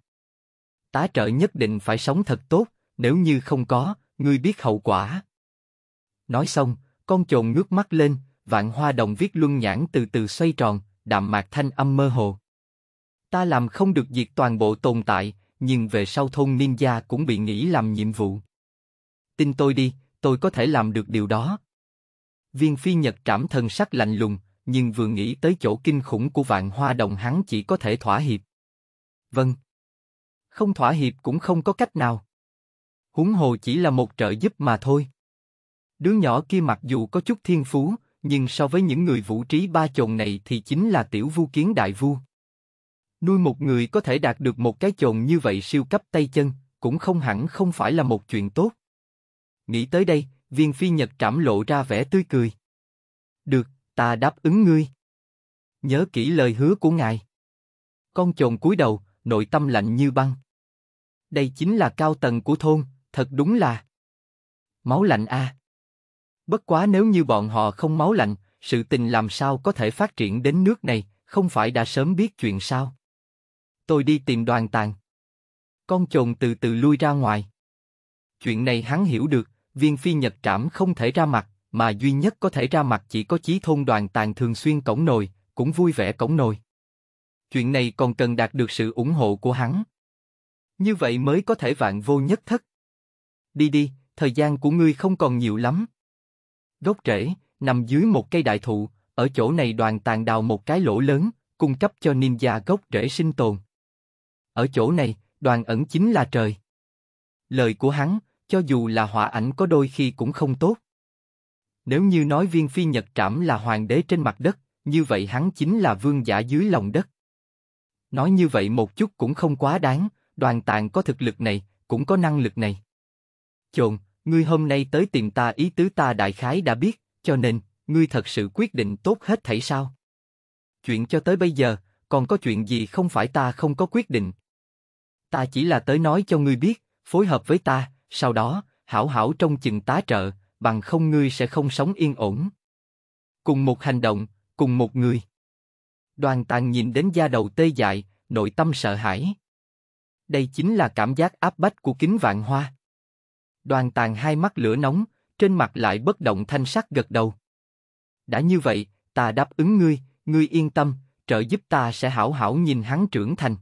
Tá trợ nhất định phải sống thật tốt, nếu như không có, ngươi biết hậu quả. Nói xong, con trồn ngước mắt lên, vạn hoa đồng viết luân nhãn từ từ xoay tròn, đạm mạc thanh âm mơ hồ. Ta làm không được diệt toàn bộ tồn tại, nhưng về sau thôn niên gia cũng bị nghĩ làm nhiệm vụ. Tin tôi đi, tôi có thể làm được điều đó. Viên phi nhật trảm thần sắc lạnh lùng, nhưng vừa nghĩ tới chỗ kinh khủng của vạn hoa đồng hắn chỉ có thể thỏa hiệp. Vâng. Không thỏa hiệp cũng không có cách nào huống hồ chỉ là một trợ giúp mà thôi. Đứa nhỏ kia mặc dù có chút thiên phú, nhưng so với những người vũ trí ba chồn này thì chính là tiểu vu kiến đại vu. Nuôi một người có thể đạt được một cái chồn như vậy siêu cấp tay chân, cũng không hẳn không phải là một chuyện tốt. Nghĩ tới đây, viên phi nhật trảm lộ ra vẻ tươi cười. Được, ta đáp ứng ngươi. Nhớ kỹ lời hứa của ngài. Con chồn cúi đầu, nội tâm lạnh như băng. Đây chính là cao tầng của thôn, thật đúng là máu lạnh a. À. Bất quá nếu như bọn họ không máu lạnh, sự tình làm sao có thể phát triển đến nước này, không phải đã sớm biết chuyện sao? Tôi đi tìm đoàn tàng. Con chồn từ từ lui ra ngoài. Chuyện này hắn hiểu được, viên phi nhật trảm không thể ra mặt, mà duy nhất có thể ra mặt chỉ có chí thôn đoàn tàng thường xuyên cổng nồi, cũng vui vẻ cổng nồi. Chuyện này còn cần đạt được sự ủng hộ của hắn. Như vậy mới có thể vạn vô nhất thất. Đi đi, thời gian của ngươi không còn nhiều lắm. Gốc rễ, nằm dưới một cây đại thụ, ở chỗ này đoàn tàn đào một cái lỗ lớn, cung cấp cho ninja gốc rễ sinh tồn. Ở chỗ này, đoàn ẩn chính là trời. Lời của hắn, cho dù là họa ảnh có đôi khi cũng không tốt. Nếu như nói viên phi nhật trảm là hoàng đế trên mặt đất, như vậy hắn chính là vương giả dưới lòng đất. Nói như vậy một chút cũng không quá đáng, đoàn tàng có thực lực này, cũng có năng lực này chồn, ngươi hôm nay tới tìm ta ý tứ ta đại khái đã biết, cho nên, ngươi thật sự quyết định tốt hết thảy sao? Chuyện cho tới bây giờ, còn có chuyện gì không phải ta không có quyết định? Ta chỉ là tới nói cho ngươi biết, phối hợp với ta, sau đó, hảo hảo trong chừng tá trợ, bằng không ngươi sẽ không sống yên ổn. Cùng một hành động, cùng một người. Đoàn tàng nhìn đến da đầu tê dại, nội tâm sợ hãi. Đây chính là cảm giác áp bách của kính vạn hoa. Đoàn tàn hai mắt lửa nóng, trên mặt lại bất động thanh sắc gật đầu. Đã như vậy, ta đáp ứng ngươi, ngươi yên tâm, trợ giúp ta sẽ hảo hảo nhìn hắn trưởng thành.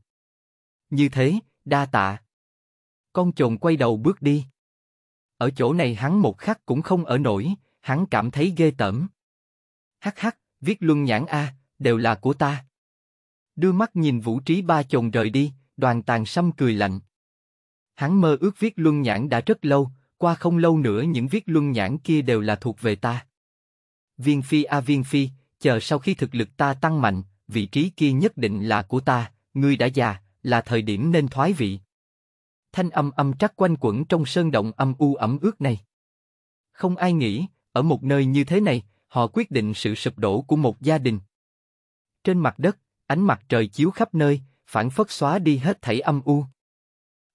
Như thế, đa tạ. Con chồn quay đầu bước đi. Ở chỗ này hắn một khắc cũng không ở nổi, hắn cảm thấy ghê tởm. Hắc hắc, viết luân nhãn A, đều là của ta. Đưa mắt nhìn vũ trí ba chồn rời đi, đoàn tàn sâm cười lạnh. Hắn mơ ước viết luân nhãn đã rất lâu, qua không lâu nữa những viết luân nhãn kia đều là thuộc về ta. Viên phi a viên phi, chờ sau khi thực lực ta tăng mạnh, vị trí kia nhất định là của ta, ngươi đã già, là thời điểm nên thoái vị. Thanh âm âm trắc quanh quẩn trong sơn động âm u ẩm ướt này. Không ai nghĩ, ở một nơi như thế này, họ quyết định sự sụp đổ của một gia đình. Trên mặt đất, ánh mặt trời chiếu khắp nơi, phản phất xóa đi hết thảy âm u.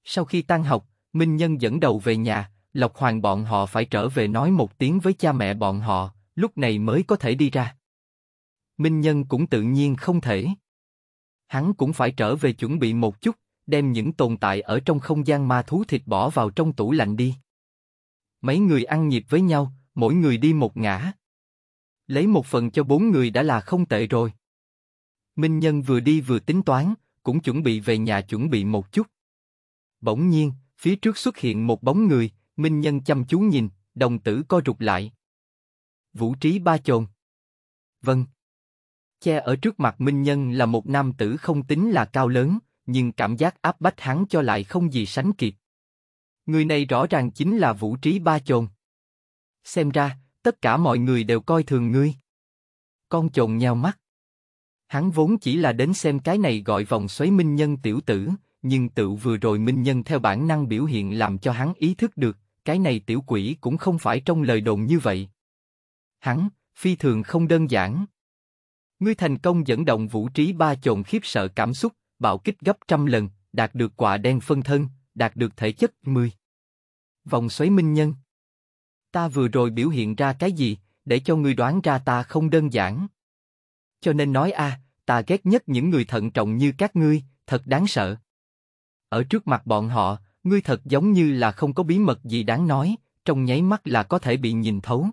Sau khi tan học, Minh Nhân dẫn đầu về nhà, Lộc Hoàng bọn họ phải trở về nói một tiếng với cha mẹ bọn họ, lúc này mới có thể đi ra. Minh Nhân cũng tự nhiên không thể. Hắn cũng phải trở về chuẩn bị một chút, đem những tồn tại ở trong không gian ma thú thịt bỏ vào trong tủ lạnh đi. Mấy người ăn nhịp với nhau, mỗi người đi một ngã. Lấy một phần cho bốn người đã là không tệ rồi. Minh Nhân vừa đi vừa tính toán, cũng chuẩn bị về nhà chuẩn bị một chút. Bỗng nhiên, phía trước xuất hiện một bóng người, Minh Nhân chăm chú nhìn, đồng tử co rụt lại. Vũ trí ba chồn. Vâng. Che ở trước mặt Minh Nhân là một nam tử không tính là cao lớn, nhưng cảm giác áp bách hắn cho lại không gì sánh kịp. Người này rõ ràng chính là Vũ trí ba chồn. Xem ra, tất cả mọi người đều coi thường ngươi. Con chồn nhao mắt. Hắn vốn chỉ là đến xem cái này gọi vòng xoáy minh nhân tiểu tử, nhưng tự vừa rồi minh nhân theo bản năng biểu hiện làm cho hắn ý thức được, cái này tiểu quỷ cũng không phải trong lời đồn như vậy. Hắn, phi thường không đơn giản. Ngươi thành công dẫn động vũ trí ba chồn khiếp sợ cảm xúc, bạo kích gấp trăm lần, đạt được quả đen phân thân, đạt được thể chất 10. Vòng xoáy minh nhân. Ta vừa rồi biểu hiện ra cái gì, để cho ngươi đoán ra ta không đơn giản. Cho nên nói a, ta ghét nhất những người thận trọng như các ngươi, thật đáng sợ ở trước mặt bọn họ, ngươi thật giống như là không có bí mật gì đáng nói, trong nháy mắt là có thể bị nhìn thấu.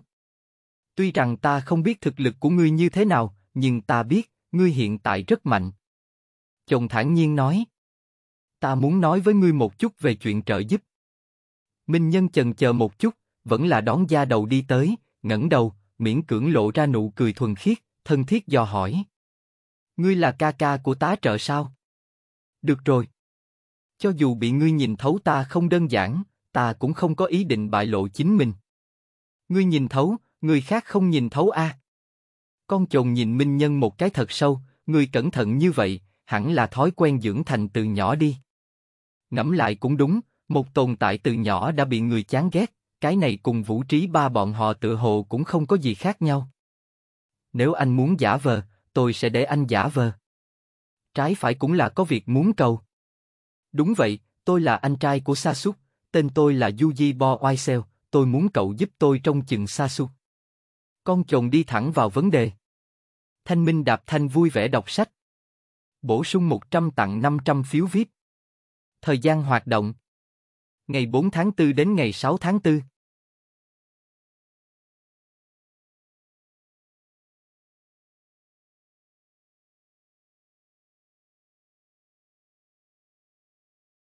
Tuy rằng ta không biết thực lực của ngươi như thế nào, nhưng ta biết, ngươi hiện tại rất mạnh. Chồng thản nhiên nói. Ta muốn nói với ngươi một chút về chuyện trợ giúp. Minh Nhân chần chờ một chút, vẫn là đón da đầu đi tới, ngẩng đầu, miễn cưỡng lộ ra nụ cười thuần khiết, thân thiết dò hỏi. Ngươi là ca ca của tá trợ sao? Được rồi, cho dù bị ngươi nhìn thấu ta không đơn giản, ta cũng không có ý định bại lộ chính mình. Ngươi nhìn thấu, người khác không nhìn thấu a. Con chồn nhìn Minh Nhân một cái thật sâu, người cẩn thận như vậy, hẳn là thói quen dưỡng thành từ nhỏ đi. Ngẫm lại cũng đúng, một tồn tại từ nhỏ đã bị người chán ghét, cái này cùng vũ trí ba bọn họ tự hồ cũng không có gì khác nhau. Nếu anh muốn giả vờ, tôi sẽ để anh giả vờ. Trái phải cũng là có việc muốn cầu. Đúng vậy, tôi là anh trai của Sasuk, tên tôi là Yuji Bo Oiseo, tôi muốn cậu giúp tôi trong chừng Sasuk. Con chồng đi thẳng vào vấn đề. Thanh Minh Đạp Thanh vui vẻ đọc sách. Bổ sung 100 tặng 500 phiếu VIP. Thời gian hoạt động Ngày 4 tháng 4 đến ngày 6 tháng 4